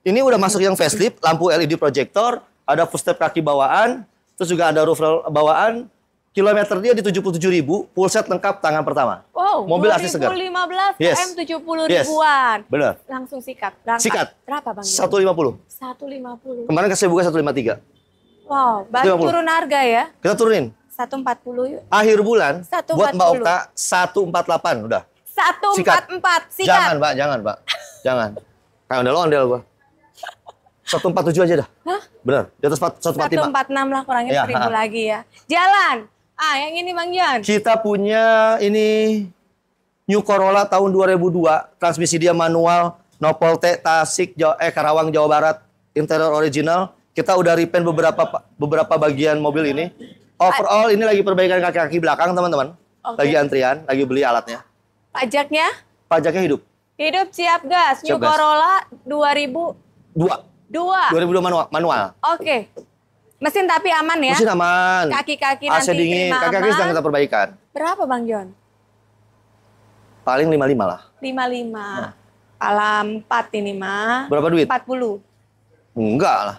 Ini udah hmm. masuk yang facelift, lampu LED proyektor, ada footstep kaki bawaan, terus juga ada roof rail bawaan. Kilometer dia di 77 ribu, full set lengkap tangan pertama. Wow, mobil asli segar. 2015 yes. 70 ribuan. Yes. Benar. Langsung sikat. Berangkat. Sikat. Berapa Bang? 150. 150. Kemarin kasih buka 153. Wow, baru 50. turun harga ya. Kita turunin. 140 yuk. Akhir bulan 140. buat Mbak Okta 148 udah. Satu empat empat. Sikat. Jangan, pak, Jangan, pak, Jangan. Kayak ondel-ondel gua. Satu empat tujuh aja dah. Hah? Bener. Di atas satu empat empat enam lah kurangnya ya, seribu ha. lagi ya. Jalan. Ah, yang ini Bang Jan. Kita punya ini New Corolla tahun 2002. Transmisi dia manual. Nopol T, Tasik, Jawa, eh Karawang, Jawa Barat. Interior original. Kita udah repaint beberapa beberapa bagian mobil ini. Overall ini lagi perbaikan kaki-kaki belakang teman-teman. Okay. Lagi antrian, lagi beli alatnya. Pajaknya? Pajaknya hidup. Hidup siap gas. Siap New gas. Corolla 2000 dua. Dua. 2002 manual. manual. Oke. Okay. Mesin tapi aman ya? Mesin aman. Kaki-kaki AC nanti dingin, kaki-kaki sedang kita perbaikan. Berapa Bang John? Paling 55 lah. 55. Nah. Pala 4 ini mah. Berapa duit? 40. Enggak lah.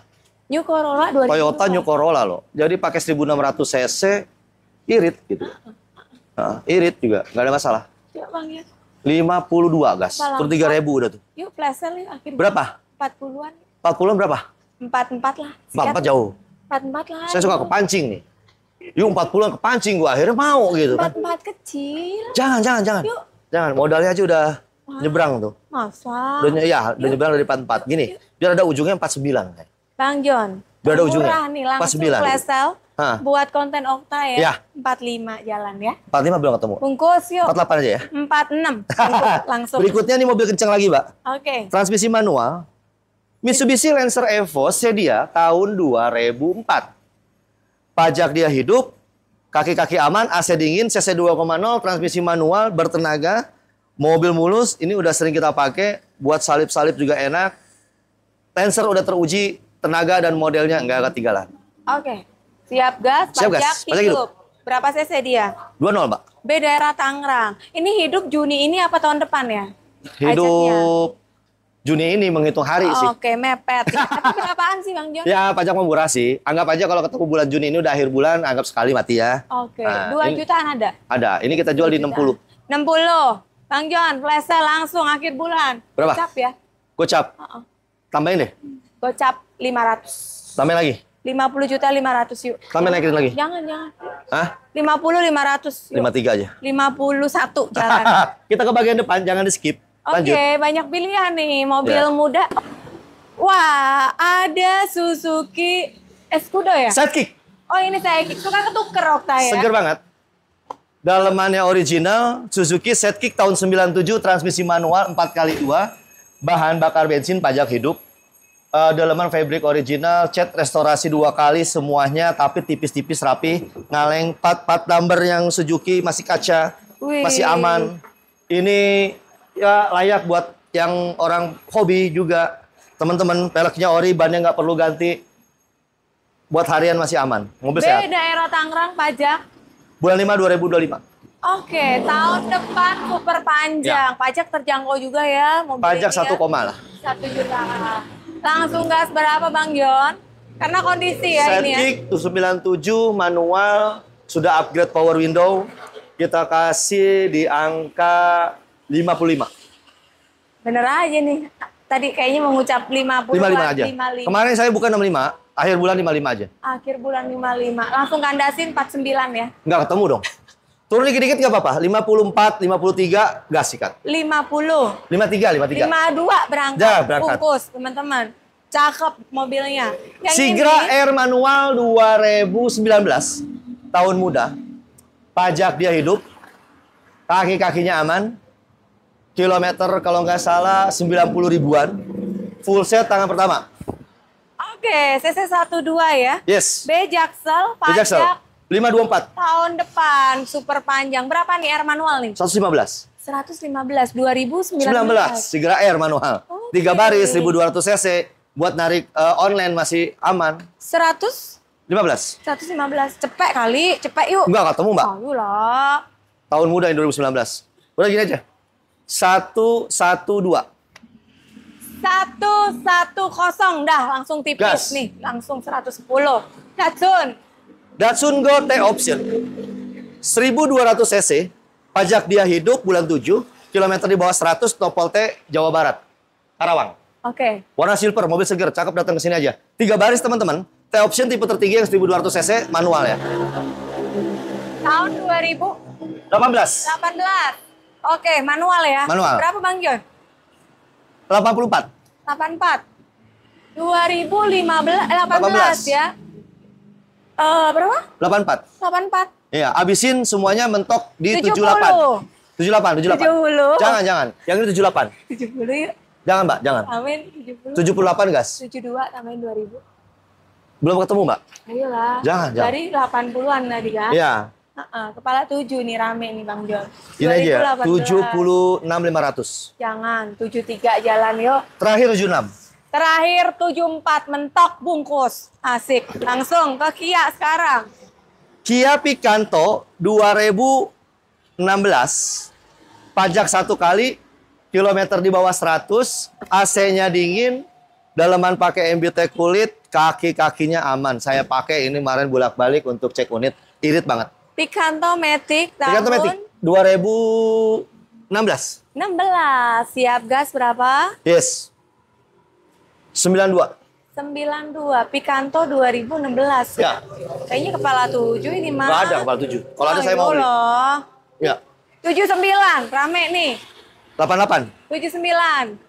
New Corolla 2000. Toyota New Corolla loh. Jadi pakai 1600 cc irit gitu. Nah, irit juga, nggak ada masalah. Yuk bang ya. 52 gas. Tur tiga ribu udah tuh. Yuk plesel yuk akhirnya. Berapa? 40-an. 40-an berapa? 44 lah. Empat 44 jauh. empat lah. Saya suka kepancing nih. Yuk empat 40-an pancing gua akhirnya mau gitu Empat empat 44 kecil. Jangan, jangan, jangan. Yuk. Jangan, modalnya aja udah nyebrang tuh. Masa? Udah, ya, udah nyebrang dari 44. Gini, yuk. biar ada ujungnya empat 49. Bang John, biar ada ujungnya. Empat sembilan langsung Ha. Buat konten Okta ya, ya. 45 jalan ya. 45 belum ketemu. Bungkus yuk. 48 aja ya. 46 langsung. Berikutnya nih mobil kencang lagi, pak Oke. Okay. Transmisi manual. Mitsubishi Lancer Evo sedia tahun 2004. Pajak dia hidup, kaki-kaki aman, AC dingin, CC 2.0, transmisi manual, bertenaga, mobil mulus, ini udah sering kita pakai, buat salip-salip juga enak. Lancer udah teruji, tenaga dan modelnya nggak ketinggalan. Oke. Siap gas, Siap pajak, gas. Pajak hidup. Gitu. hidup. Berapa cc dia? 20, Mbak. B daerah Tangerang. Ini hidup Juni ini apa tahun depan ya? Hidup Ajaknya. Juni ini menghitung hari oh, sih. Oke, okay, mepet. Tapi berapaan sih Bang John? Ya, pajak memburah sih. Anggap aja kalau ketemu bulan Juni ini udah akhir bulan, anggap sekali mati ya. Oke, okay. nah, 2 jutaan ada? Ada. Ini kita jual di puluh. 60. 60. Bang John, flash langsung akhir bulan. Berapa? Gocap ya? Gocap. Uh -uh. Tambahin deh. Gocap 500. Tambahin lagi? Lima puluh juta lima ratus yuk. Kami naikin lagi. Jangan, jangan. Hah? lima ratus. Lima tiga aja. Lima 51 jalan. Kita ke bagian depan, jangan di-skip. Oke, okay, banyak pilihan nih mobil ya. muda. Wah, ada Suzuki Escudo ya? Sidekick. Oh, ini Sidekick. Suka ketuker Okta ya? Seger banget. Dalemannya original, Suzuki Sidekick tahun sembilan tujuh, transmisi manual empat kali dua, bahan bakar bensin, pajak hidup, uh, eh, dalaman fabric original, cat restorasi dua kali semuanya, tapi tipis-tipis rapi, ngaleng part part number yang Suzuki masih kaca, Wih. masih aman. Ini ya layak buat yang orang hobi juga. Teman-teman, peleknya ori, bannya nggak perlu ganti. Buat harian masih aman, mobil B, sehat. daerah Tangerang, pajak? Bulan 5, 2025. Oke, okay, tahun depan super panjang. Ya. Pajak terjangkau juga ya mobilnya. Pajak satu ya. koma lah. Satu juta. Langsung gas berapa Bang Yon? Karena kondisi ya Set ini ya. Setkick 797 manual sudah upgrade power window. Kita kasih di angka 55. Bener aja nih. Tadi kayaknya mengucap 50 55 aja. 55. Kemarin saya bukan 65, akhir bulan 55 aja. Akhir bulan 55. Langsung kandasin 49 ya. Enggak ketemu dong. Turun dikit-dikit nggak apa-apa. 54, 53, gas sikat. 50. 53, 53. 52 berangkat. Ya, berangkat. Bungkus, teman-teman. Cakep mobilnya. Yang Sigra ini... Air Manual 2019. Tahun muda. Pajak dia hidup. Kaki-kakinya aman. Kilometer kalau nggak salah 90 ribuan. Full set tangan pertama. Oke, CC 12 ya. Yes. B Jaksel, pajak B Jaksel 524. Tahun depan super panjang. Berapa nih air manual nih? 115. 115 2019. 19 segera air manual. Okay. 3 baris 1200 cc buat narik uh, online masih aman. 100 15. 115. Cepek kali, cepek yuk. Enggak ketemu, Mbak. Ayo lah. Tahun muda yang 2019. Udah gini aja. 112. 110 dah langsung tipis Gas. nih, langsung 110. Datsun. Datsun Go T Option. 1200 cc, pajak dia hidup bulan 7, kilometer di bawah 100, Topol T, Jawa Barat. Karawang. Oke. Okay. Warna silver, mobil seger, cakep datang ke sini aja. Tiga baris teman-teman. T Option tipe tertinggi yang 1200 cc manual ya. Tahun 2000 18. 18. Oke, manual ya. Manual. Berapa Bang John? 84. 84. 2015 18, 18 ya. Eh, berapa? 84. 84. Iya, abisin semuanya mentok di 78. 78, 78. 70. Jangan, jangan. Yang ini 78. 70 yuk. Jangan, Mbak, jangan. Amin, 70. 78, gas. 72 tambahin 2000. Belum ketemu, Mbak? Ayolah. Jangan, jangan. Dari 80-an tadi Gas. Iya. Uh -uh, kepala 7 nih rame nih Bang Jon. Ini aja, 76.500. Jangan, 73 jalan yuk. Terakhir 76. Terakhir 74 mentok bungkus. Asik. Langsung ke Kia sekarang. Kia Picanto 2016 pajak satu kali kilometer di bawah 100 AC-nya dingin daleman pakai MBT kulit kaki-kakinya aman saya pakai ini kemarin bolak-balik untuk cek unit irit banget Picanto Matic tahun Picanto Matic 2016 16 siap gas berapa Yes 92. 92, Picanto 2016. Ya. Kayaknya kepala 7 ini mah. Enggak ada kepala 7. Kalau oh, ada saya mau. Loh. Ya. 79, rame nih. 88. 79.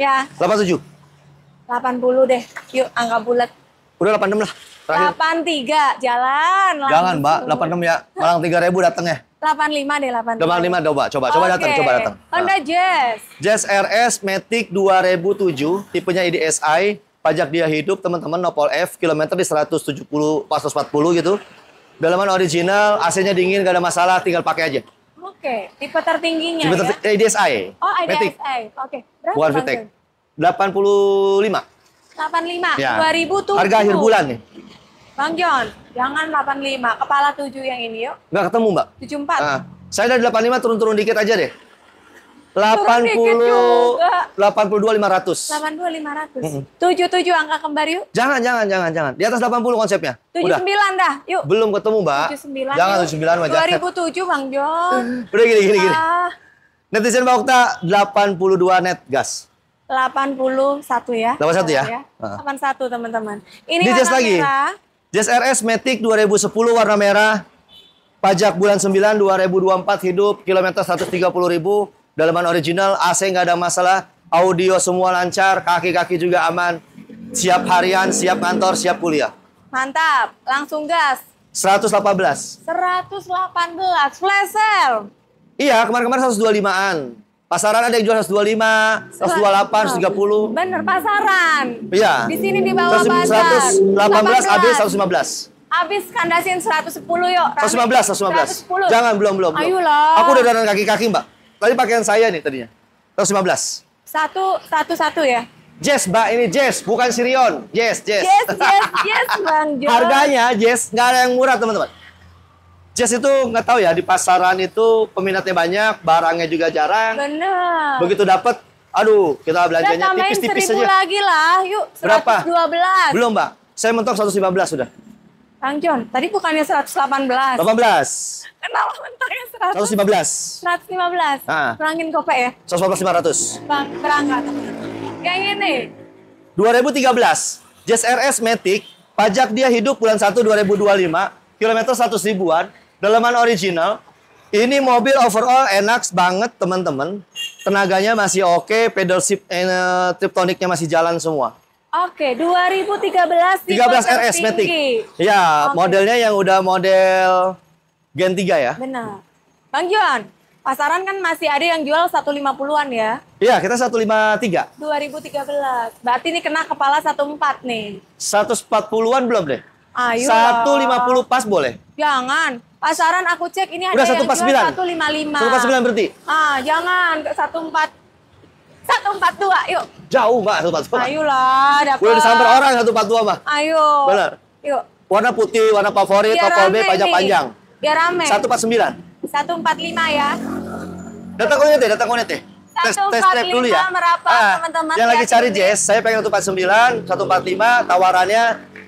Ya. 87. 80 deh. Yuk angka bulat. Udah 86 lah. Terakhir. 83 jalan. Jangan, Mbak. 86 ya. Malang 3000 datang ya. 85 deh, 85. 85 coba, coba, coba okay. datang, coba datang. Honda nah. Jazz. Jazz RS Matic 2007, tipenya IDSI, pajak dia hidup, teman-teman nopol F, kilometer di 170, pas 140 gitu. Dalaman original, AC-nya dingin, gak ada masalah, tinggal pakai aja. Oke, okay. tipe tertingginya tipe ter ya? IDSI. Oh, IDSI. Matic. Oke, okay. berapa Bukan VTEC. 85. 85, ya. 2007. Harga akhir bulan nih. Bang John, Jangan 85, kepala 7 yang ini yuk. Enggak ketemu, Mbak? 74. Nah, saya dari 85 turun-turun dikit aja deh. 80 82 500. 82 500. Mm -hmm. 77 angka kembar yuk. Jangan, jangan, jangan, jangan. Di atas 80 konsepnya. 79 Udah. dah, yuk. Belum ketemu, Mbak. 79. Jangan yuk. 79 mah 2007, Bang Jon. Udah gini, gini, gini. Ah. Netizen Mbak Okta 82 net gas. 81 ya. 81 ya. ya. Uh ah. 81 teman-teman. Ini Di warna lagi. merah. Jazz RS Matic 2010 warna merah. Pajak bulan 9 2024 hidup kilometer 130.000 dalaman original AC nggak ada masalah audio semua lancar kaki-kaki juga aman siap harian siap kantor siap kuliah mantap langsung gas 118 118 flash sale iya kemarin-kemarin 125an Pasaran ada yang jual 125, 128, 130. Bener, pasaran. Iya. Di sini di bawah 100, 118 habis 115. Habis kandasin 110 yuk. Rame. 115, 115. 110. Jangan, belum, belum. Ayolah. Aku udah dandan kaki-kaki, Mbak. Tadi pakaian saya nih tadinya. 115. Satu, satu, satu ya? Jess, Mbak, ini Jess, bukan Sirion. Jess, Jess. Jess, Jess, Jess, Bang Jo. Harganya, Jess, nggak ada yang murah, teman-teman. Jazz itu nggak tahu ya di pasaran itu peminatnya banyak, barangnya juga jarang. Benar. Begitu dapat, aduh kita belanjanya tipis-tipis saja. aja. lagi lah, yuk. 112. Berapa? 12. Belum mbak, saya mentok 115 sudah. Kang John, tadi bukannya 118. 18. Kenapa mentoknya 100? 115. 115. Ah. Perangin kope ya? 115 500. Bang, berangkat. Yang ini. 2013, Jazz RS Matic, pajak dia hidup bulan 1 2025, kilometer 100 ribuan, Daleman original. Ini mobil overall enak banget teman-teman. Tenaganya masih oke, okay, pedal shift eh, triptoniknya masih jalan semua. Oke, 2013 13 RS Matic. Ya, okay. modelnya yang udah model Gen 3 ya. Benar. Bang Juan. pasaran kan masih ada yang jual 150-an ya? Iya, kita 153. 2013. Berarti ini kena kepala 14 nih. 140-an belum deh? Ayo. 150 pas boleh? Jangan pasaran aku cek ini ada satu empat sembilan satu lima lima satu empat sembilan berarti ah jangan satu empat satu empat dua yuk jauh mbak satu empat dua ayo dapat udah disamper orang satu empat dua mbak ayo benar yuk warna putih warna favorit biar B panjang panjang biar rame satu empat sembilan satu empat lima ya datang kau nanti datang kau nanti tes tes tes dulu ya ah, yang lagi cari Jess saya pengen satu empat sembilan satu empat lima tawarannya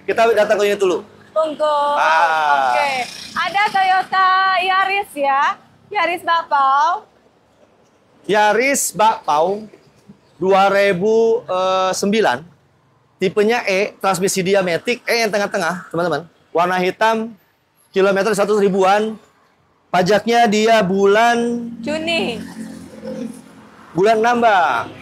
kita datang kau nanti dulu unggul. Ah. Oke. Okay. Ada Toyota Yaris ya. Yaris Bakpao. Yaris Bakpao 2009. Tipenya E, transmisi diametik, E yang tengah-tengah, teman-teman. Warna hitam, kilometer 100 ribuan. Pajaknya dia bulan Juni. Bulan nambah.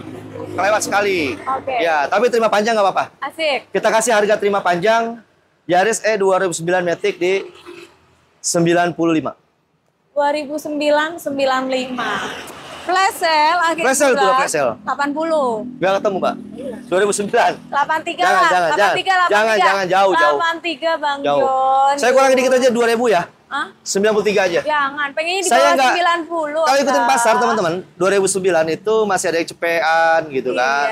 Kelewat sekali. Oke. Okay. Ya, tapi terima panjang nggak apa-apa. Asik. Kita kasih harga terima panjang Yaris E eh, 2009 Matic di 95. 2009 95. Flesel akhir Flesel juga Flesel. 80. Gak ketemu, Pak. 2009. 83 jangan, lah. Jangan, 83, jangan, 83, jangan, jangan, jauh, jauh. 83 Bang jauh. Saya kurangi dikit aja 2000 ya. Hah? 93 aja. Jangan, pengen di saya bawah enggak, 90. Kalau ikutin pasar teman-teman, 2009 itu masih ada yang cepean gitu iya. kan.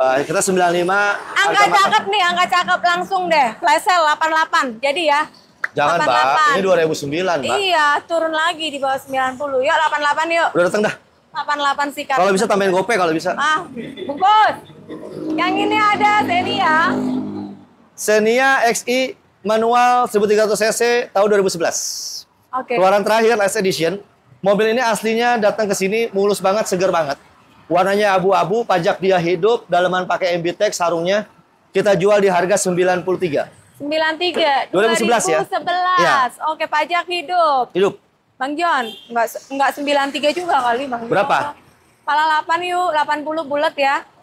Uh, kita 95. Angka cakep nih, angka cakep langsung deh. Flesel 88. Jadi ya. Jangan, Pak. Ini 2009, Pak. Iya, turun lagi di bawah 90. Yuk, 88 yuk. Udah datang dah. 88 sih kan. Kalau bisa tambahin gopay kalau bisa. Ah, bungkus. Yang ini ada Xenia. Xenia XI manual 1300 cc tahun 2011. Okay. Keluaran terakhir last edition. Mobil ini aslinya datang ke sini mulus banget, seger banget. Warnanya abu-abu, pajak dia hidup, dalaman pakai MBTEX sarungnya. Kita jual di harga 93. 93. 2011, 2011 ya. 2011. Ya. Oke, pajak hidup. Hidup. Bang John, enggak enggak 93 juga kali Bang. Berapa? John. Pala 8 yuk, 80 bulat ya.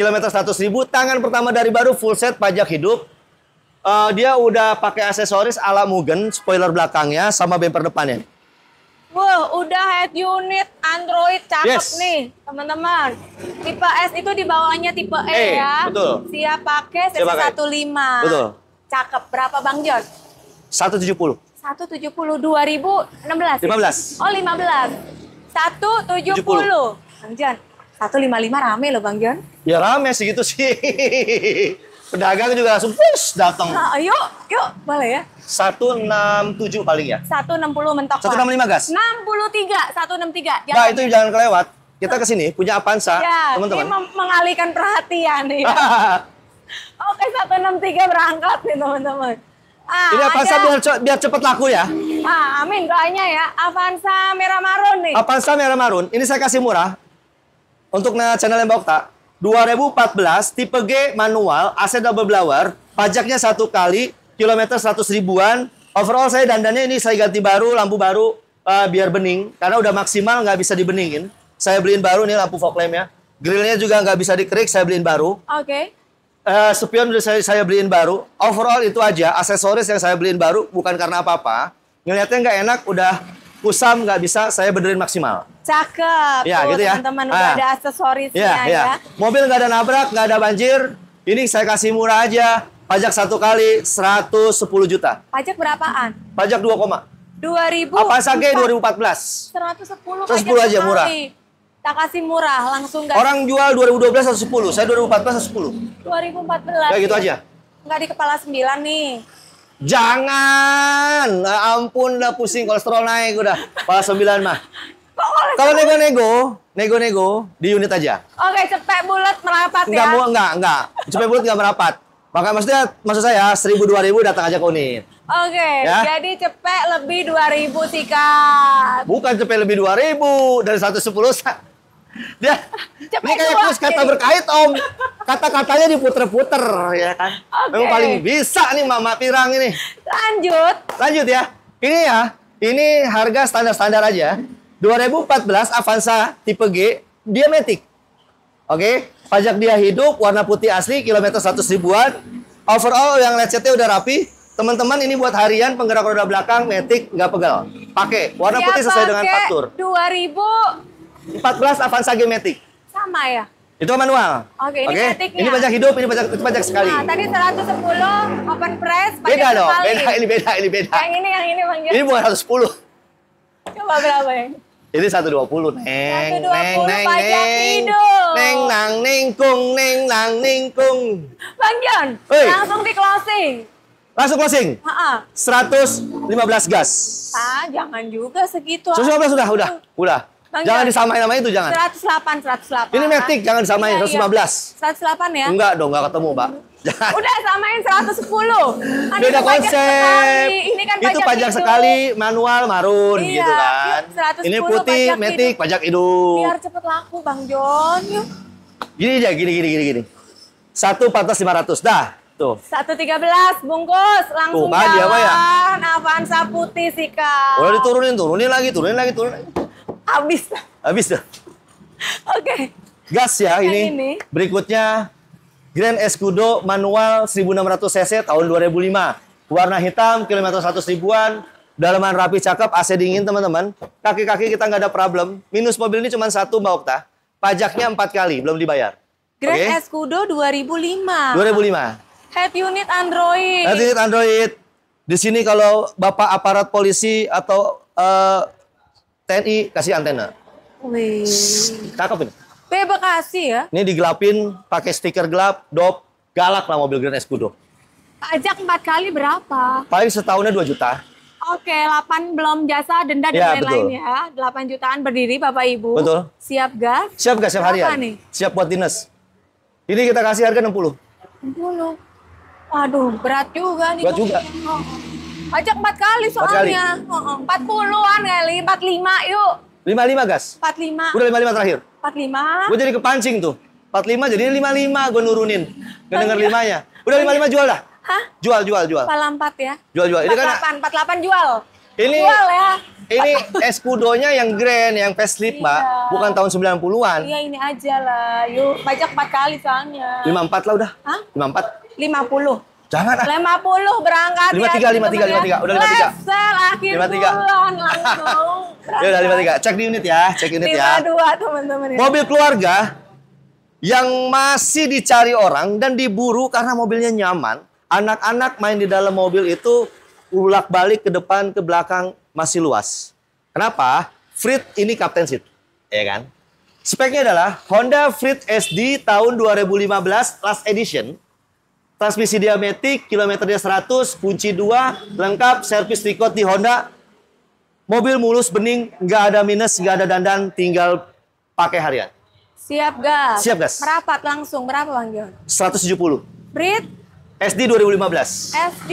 kilometer 100 ribu, tangan pertama dari baru full set pajak hidup. Uh, dia udah pakai aksesoris ala Mugen, spoiler belakangnya sama bumper depannya. Wah, udah head unit Android cakep yes. nih, teman-teman. Tipe S itu di bawahnya tipe E, e ya. Betul. Siap pakai CC 15. Betul. Cakep. Berapa Bang John? 170. 170 2016. 15. Oh, 15. 170. Bang John, satu lima lima rame loh Bang John. Ya rame sih gitu sih. Pedagang juga langsung push datang. Nah, yuk, yuk, boleh ya. tujuh paling ya. Satu enam puluh mentok. Satu enam lima gas. Enam puluh tiga, 63, 163. Jangan. Nah, itu jangan kelewat. Kita ke sini punya Avanza, ya, teman-teman. Ini mengalihkan perhatian ya. Oke, satu enam tiga berangkat nih, teman-teman. Ah, ini Avanza ada... biar, cepat biar cepat laku ya. Ah, amin doanya ya. Avanza merah marun nih. Avanza merah marun. Ini saya kasih murah. Untuk nah channel yang Okta, 2014 tipe G manual AC double blower, pajaknya satu kali, kilometer 100 ribuan. Overall saya dandannya ini saya ganti baru, lampu baru uh, biar bening karena udah maksimal nggak bisa dibeningin. Saya beliin baru nih lampu fog lamp ya. Grillnya juga nggak bisa dikerik, saya beliin baru. Oke. Okay. Uh, eh, spion udah saya, saya beliin baru. Overall itu aja aksesoris yang saya beliin baru bukan karena apa-apa. Ngeliatnya nggak enak udah kusam nggak bisa saya benerin maksimal. Cakep. Ya, gitu Tuh, gitu ya. Teman-teman ah. ada aksesorisnya ya, ya. ya. Mobil nggak ada nabrak, nggak ada banjir. Ini saya kasih murah aja. Pajak satu kali 110 juta. Pajak berapaan? Pajak 2, koma. 2000. Apa sake 2014? 110. 110 aja murah. Tak kasih murah, langsung gak. Orang jual 2012 110, saya 2014 110. 2014. Kayak gitu aja. Nggak di kepala 9 nih. Jangan. Ah, ampun udah pusing kolesterol naik udah. Kepala sembilan mah. Kalau nego-nego, nego-nego di unit aja. Oke, cepet bulat merapat enggak, ya. Enggak, enggak, enggak. Cepet bulat enggak merapat. Maka maksudnya maksud saya 1000 2000 datang aja ke unit. Oke, ya? jadi cepet lebih 2000 tiga. Bukan cepet lebih 2000, dari 110 dia, ini kayak kus kata berkait om. Kata-katanya diputer-puter ya kan. Okay. Memang paling bisa nih Mama Pirang ini. Lanjut. Lanjut ya. Ini ya, ini harga standar-standar aja. 2014 Avanza tipe G, dia metik. Oke, okay? pajak dia hidup, warna putih asli, kilometer 100 ribuan. Overall yang lecetnya udah rapi, Teman-teman ini buat harian penggerak roda belakang metik nggak pegal. Pakai warna ya, putih sesuai dengan faktur. 2000 14 Avanza G Sama ya? Itu manual. Oke, ini okay? Ini pajak hidup, ini pajak itu pajak sekali. Nah, tadi 110 open press pajak Beda dong, sekali. beda ini beda, ini beda. Yang ini yang ini Bang Ini bukan 110. Coba berapa ya? Ini 120, Neng. 120 neng, neng, pajak neng. hidup. Neng nang neng kung, neng nang neng kung. Bang John, Oi. langsung di closing. Langsung closing? Ha 115 gas. Ah, jangan juga segitu. 115 ah. sudah, sudah, sudah. Bang jangan disamain sama itu, jangan. 108, 108. Ini metik, jangan disamain, iya, 115. Iya. 108 ya? Enggak dong, enggak ketemu, Pak. Jangan. Udah samain 110. Anda Beda konsep. Ini kan pajak itu pajak sekali, manual marun iya, gitu kan. Yuk, iya, ini putih, pajak metik, hidup. pajak hidup. Biar cepet laku, Bang Jon. Gini aja, gini, gini, gini, gini. Satu pantas 500, dah. Tuh. 113 bungkus langsung Tuh, kan, jalan. Ya, Avanza putih sih, Kak. Udah diturunin, turunin lagi, turunin lagi, turunin lagi. Habis. Habis dah. Oke. Okay. Gas ya ini. ini. Berikutnya Grand Escudo manual 1600 cc tahun 2005. Warna hitam, kilometer 100 ribuan, dalaman rapi cakep, AC dingin teman-teman. Kaki-kaki kita nggak ada problem. Minus mobil ini cuma satu Mbak Okta. Pajaknya empat kali, belum dibayar. Grand okay? Escudo 2005. 2005. Head unit Android. Head unit Android. Di sini kalau Bapak aparat polisi atau uh, TNI kasih antena. Wih. Cakep ini. Be kasih ya. Ini digelapin pakai stiker gelap, dop, galak lah mobil Grand Escudo. Pajak empat kali berapa? Paling setahunnya 2 juta. Oke, 8 belum jasa denda dan ya, lain-lain ya. 8 jutaan berdiri Bapak Ibu. Betul. Siap gas? Siap gas siap harian. Nih? Siap buat dinas. Ini kita kasih harga 60. 60. Waduh, berat juga nih. Berat juga. Kok. Oh. Pajak empat kali soalnya. Empat puluhan kali, empat lima yuk. Lima lima gas? Empat lima. Udah lima lima terakhir? Empat lima. Gue jadi kepancing tuh. Empat lima jadi lima lima gue nurunin. Gak denger iya. limanya. Udah lima lima jual dah. Hah? Jual, jual, jual. empat empat ya? Jual, jual. Ini 48, kan empat delapan jual. Ini, jual ya. Ini kudonya yang grand, yang facelift, iya. Mbak. Bukan tahun 90-an. Iya, ini aja lah. Yuk, pajak empat kali soalnya. lima empat lah udah. Hah? lima empat lima puluh Jangan ah. 50 berangkat 53, ya. 53, 53, 53. Udah 53. Live akhir 53. bulan langsung. ya udah 53. Cek di unit ya, cek unit 52, ya. 52 teman-teman. Ya. Mobil keluarga yang masih dicari orang dan diburu karena mobilnya nyaman. Anak-anak main di dalam mobil itu ulak balik ke depan ke belakang masih luas. Kenapa? Frit ini kapten seat, ya kan? Speknya adalah Honda Frit SD tahun 2015 last edition transmisi diametik, kilometernya 100, kunci 2, lengkap, servis record di Honda. Mobil mulus, bening, nggak ada minus, nggak ada dandan, tinggal pakai harian. Siap gas. Siap gas. Merapat langsung, berapa Bang John? 170. Brit? SD 2015. SD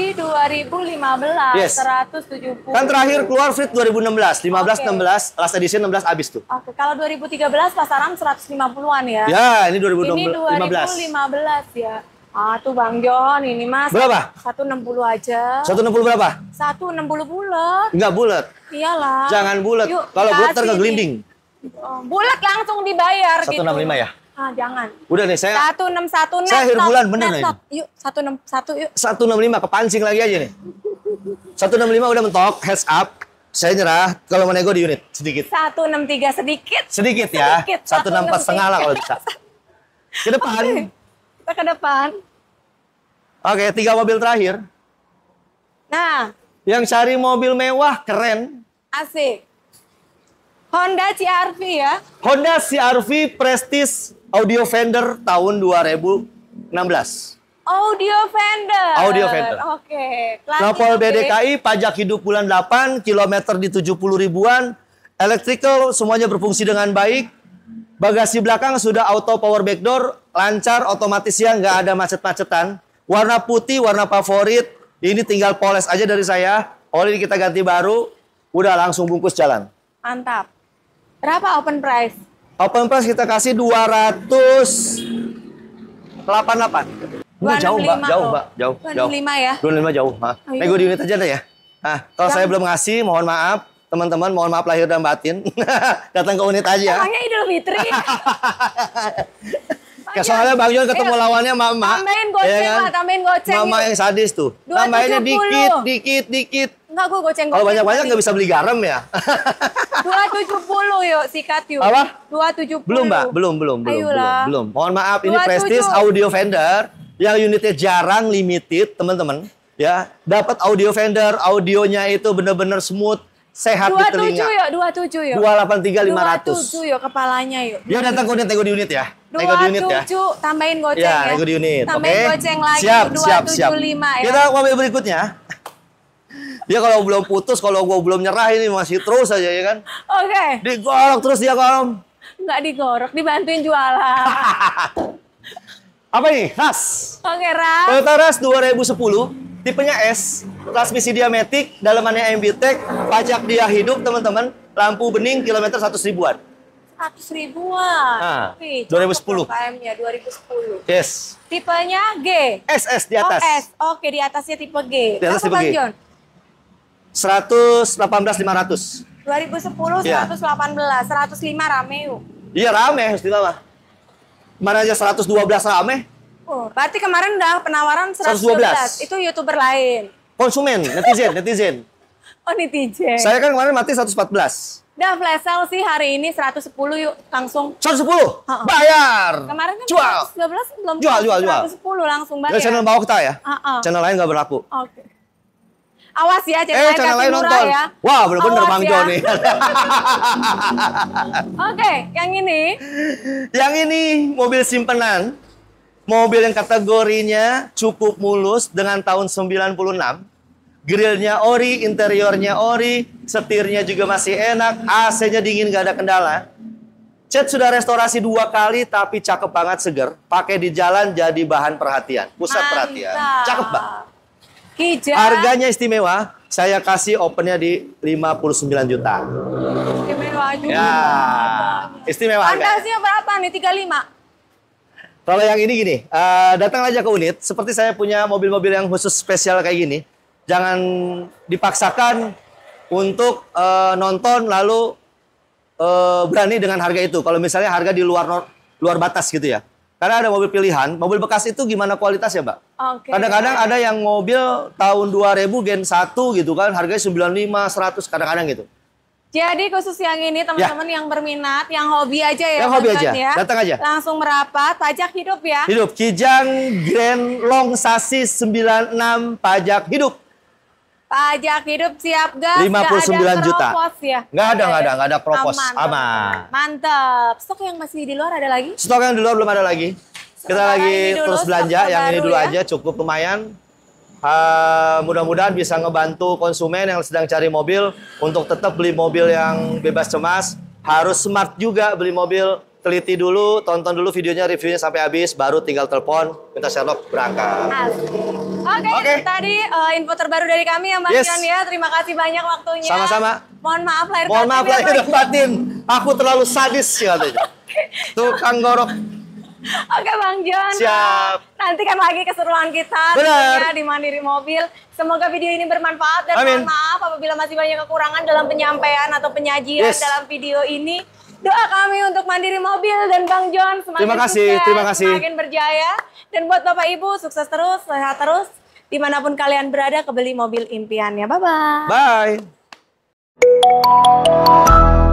2015. Yes. 170. Kan terakhir keluar Fit 2016, 15 okay. 16, last edition 16 habis tuh. Oke, okay. kalau 2013 pasaran 150-an ya. Ya, ini 2015. Ini 2015 ya. Ah tuh Bang Jon ini mas. Berapa? 160 aja. 160 berapa? 160 bulat. Enggak bulat. Iyalah. Jangan bulat. Kalau iya bulat terlalu ngegelinding. Oh, bulat langsung dibayar 165 gitu. 165 ya? Ah, jangan. Udah nih saya. 161 net. Saya akhir bulan bener nih. Yuk 161 yuk. 165 kepancing lagi aja nih. 165 udah mentok, heads up. Saya nyerah kalau mau nego di unit sedikit. 163 sedikit. Sedikit ya. Sedikit. 164 setengah lah kalau bisa. Ke depan. Okay kita ke depan. Oke, tiga mobil terakhir. Nah. Yang cari mobil mewah, keren. Asik. Honda CRV ya. Honda CRV v Prestige Audio Fender tahun 2016. Audio Fender. Audio Fender. Oke. Okay. Nah, Lapor BDKI, pajak hidup bulan 8, kilometer di 70 ribuan, electrical semuanya berfungsi dengan baik, Bagasi belakang sudah auto power back door, lancar, otomatis ya, nggak ada macet-macetan. Warna putih, warna favorit. Ini tinggal poles aja dari saya. Oli kita ganti baru, udah langsung bungkus jalan. Mantap. Berapa open price? Open price kita kasih 288. Enggak jauh, Mbak. Jauh, Mbak. Jauh. 265 jauh. ya. 25 jauh. Oh, iya. Nego di unit aja deh ya. Nah, kalau saya belum ngasih, mohon maaf teman-teman mohon maaf lahir dan batin datang ke unit aja Emangnya Idul Fitri Ke soalnya Bang Yon ketemu Ayo, iya. lawannya Mama. Tambahin goceng ya kan? tambahin goceng. Mama gitu. yang sadis tuh. Tambahinnya dikit, dikit, dikit. Enggak, gue goceng-goceng. Kalau banyak-banyak nggak bisa beli garam ya. 270 yuk, sikat yuk. Apa? 270. Belum, Mbak. Belum, belum, belum. Belum, belum. Mohon maaf, ini Prestige Audio Vendor. Yang unitnya jarang limited, teman-teman. Ya, dapat audio vendor, audionya itu bener-bener smooth, sehat di telinga. 27 yuk, 27 yuk. 283 500. 27 yuk kepalanya yuk. Dia datang kau nego di unit ya. Nego di unit ya. 27 tambahin goceng ya. Ya, nego di unit. Tambahin okay. goceng lagi siap, 275 siap, siap. ya. Kita mobil berikutnya. Dia kalau belum putus, kalau gue belum nyerah ini masih terus aja ya kan. Oke. Okay. Digorok terus dia kolom. Enggak digorok, dibantuin jualan. Apa ini? Ras. Oke, okay, Ras. Toyota Ras 2010 tipenya S, transmisi diametik, dalamannya MBTEC, pajak dia hidup teman-teman, lampu bening kilometer 100 ribuan. 100 ribuan. Nah, Wih, 2010. KM-nya 2010. Yes. Tipenya G. SS di atas. Oh, S. Oke, di atasnya tipe G. Di atas tipe G. 118 500. 2010 yeah. 118, 105 rame yuk. Iya rame, harus Mana aja 112 rame, Oh, berarti kemarin udah penawaran 112. 112. Itu YouTuber lain. Konsumen, netizen, netizen. oh, netizen. Saya kan kemarin mati 114. Udah flash sale sih hari ini 110 yuk langsung. 110? Uh-uh. Bayar. Kemarin kan jual. 112 belum jual, jual, jual. 110 langsung bayar. Dari eh, channel bawah kita ya. Uh-uh. Channel lain gak berlaku. Oke. Okay. Awas ya channel, eh, channel lain nonton. Ya. Wah, bener-bener Bang ya. Joni. Oke, okay, yang ini. Yang ini mobil simpenan. Mobil yang kategorinya cukup mulus dengan tahun 96. Grillnya ori, interiornya ori, setirnya juga masih enak, AC-nya dingin gak ada kendala. Cat sudah restorasi dua kali tapi cakep banget seger. Pakai di jalan jadi bahan perhatian, pusat Mantap. perhatian. Cakep banget. Kijang. Harganya istimewa. Saya kasih opennya di 59 juta. Istimewa juga. Ya, istimewa. Harganya. berapa nih? 35? Kalau yang ini gini, uh, datang aja ke unit. Seperti saya punya mobil-mobil yang khusus spesial kayak gini. Jangan dipaksakan untuk uh, nonton lalu uh, berani dengan harga itu. Kalau misalnya harga di luar luar batas gitu ya. Karena ada mobil pilihan, mobil bekas itu gimana kualitas ya, Mbak? kadang Kadang-kadang ada yang mobil tahun 2000 gen 1 gitu kan, harganya 95, 100 kadang-kadang gitu. Jadi khusus yang ini ya. teman-teman ya. yang berminat, yang hobi aja ya. Yang hobi aja, ya. datang aja. Langsung merapat, pajak hidup ya. Hidup, Kijang Grand Long Sasi 96 pajak hidup. Pajak hidup siap gas, 59 gak ada juta. Propos, ya? Gak ada, nggak ada, nggak ada propos, aman. aman. Mantep, stok yang masih di luar ada lagi? Stok yang di luar belum ada lagi. Kita lagi terus belanja, yang ini dulu ya. aja cukup lumayan. Uh, mudah-mudahan bisa ngebantu konsumen yang sedang cari mobil untuk tetap beli mobil yang bebas cemas. Harus smart juga beli mobil, teliti dulu, tonton dulu videonya, reviewnya sampai habis, baru tinggal telepon, minta Sherlock berangkat. Oke, okay, okay. tadi uh, info terbaru dari kami ya Mbak yes. ya. Terima kasih banyak waktunya. Sama-sama. Mohon maaf lahir Mohon batin. Mohon maaf ya, lahir batin. Aku terlalu sadis katanya. Tukang gorok. Oke Bang John. Siap. Nantikan lagi keseruan kita Benar. di Mandiri Mobil. Semoga video ini bermanfaat dan Amin. mohon maaf apabila masih banyak kekurangan dalam penyampaian atau penyajian yes. dalam video ini. Doa kami untuk Mandiri Mobil dan Bang John semakin terima kasih, sukses, terima kasih. semakin berjaya. Dan buat Bapak Ibu sukses terus, sehat terus. Dimanapun kalian berada, kebeli mobil impiannya. Bye-bye. Bye. Bye.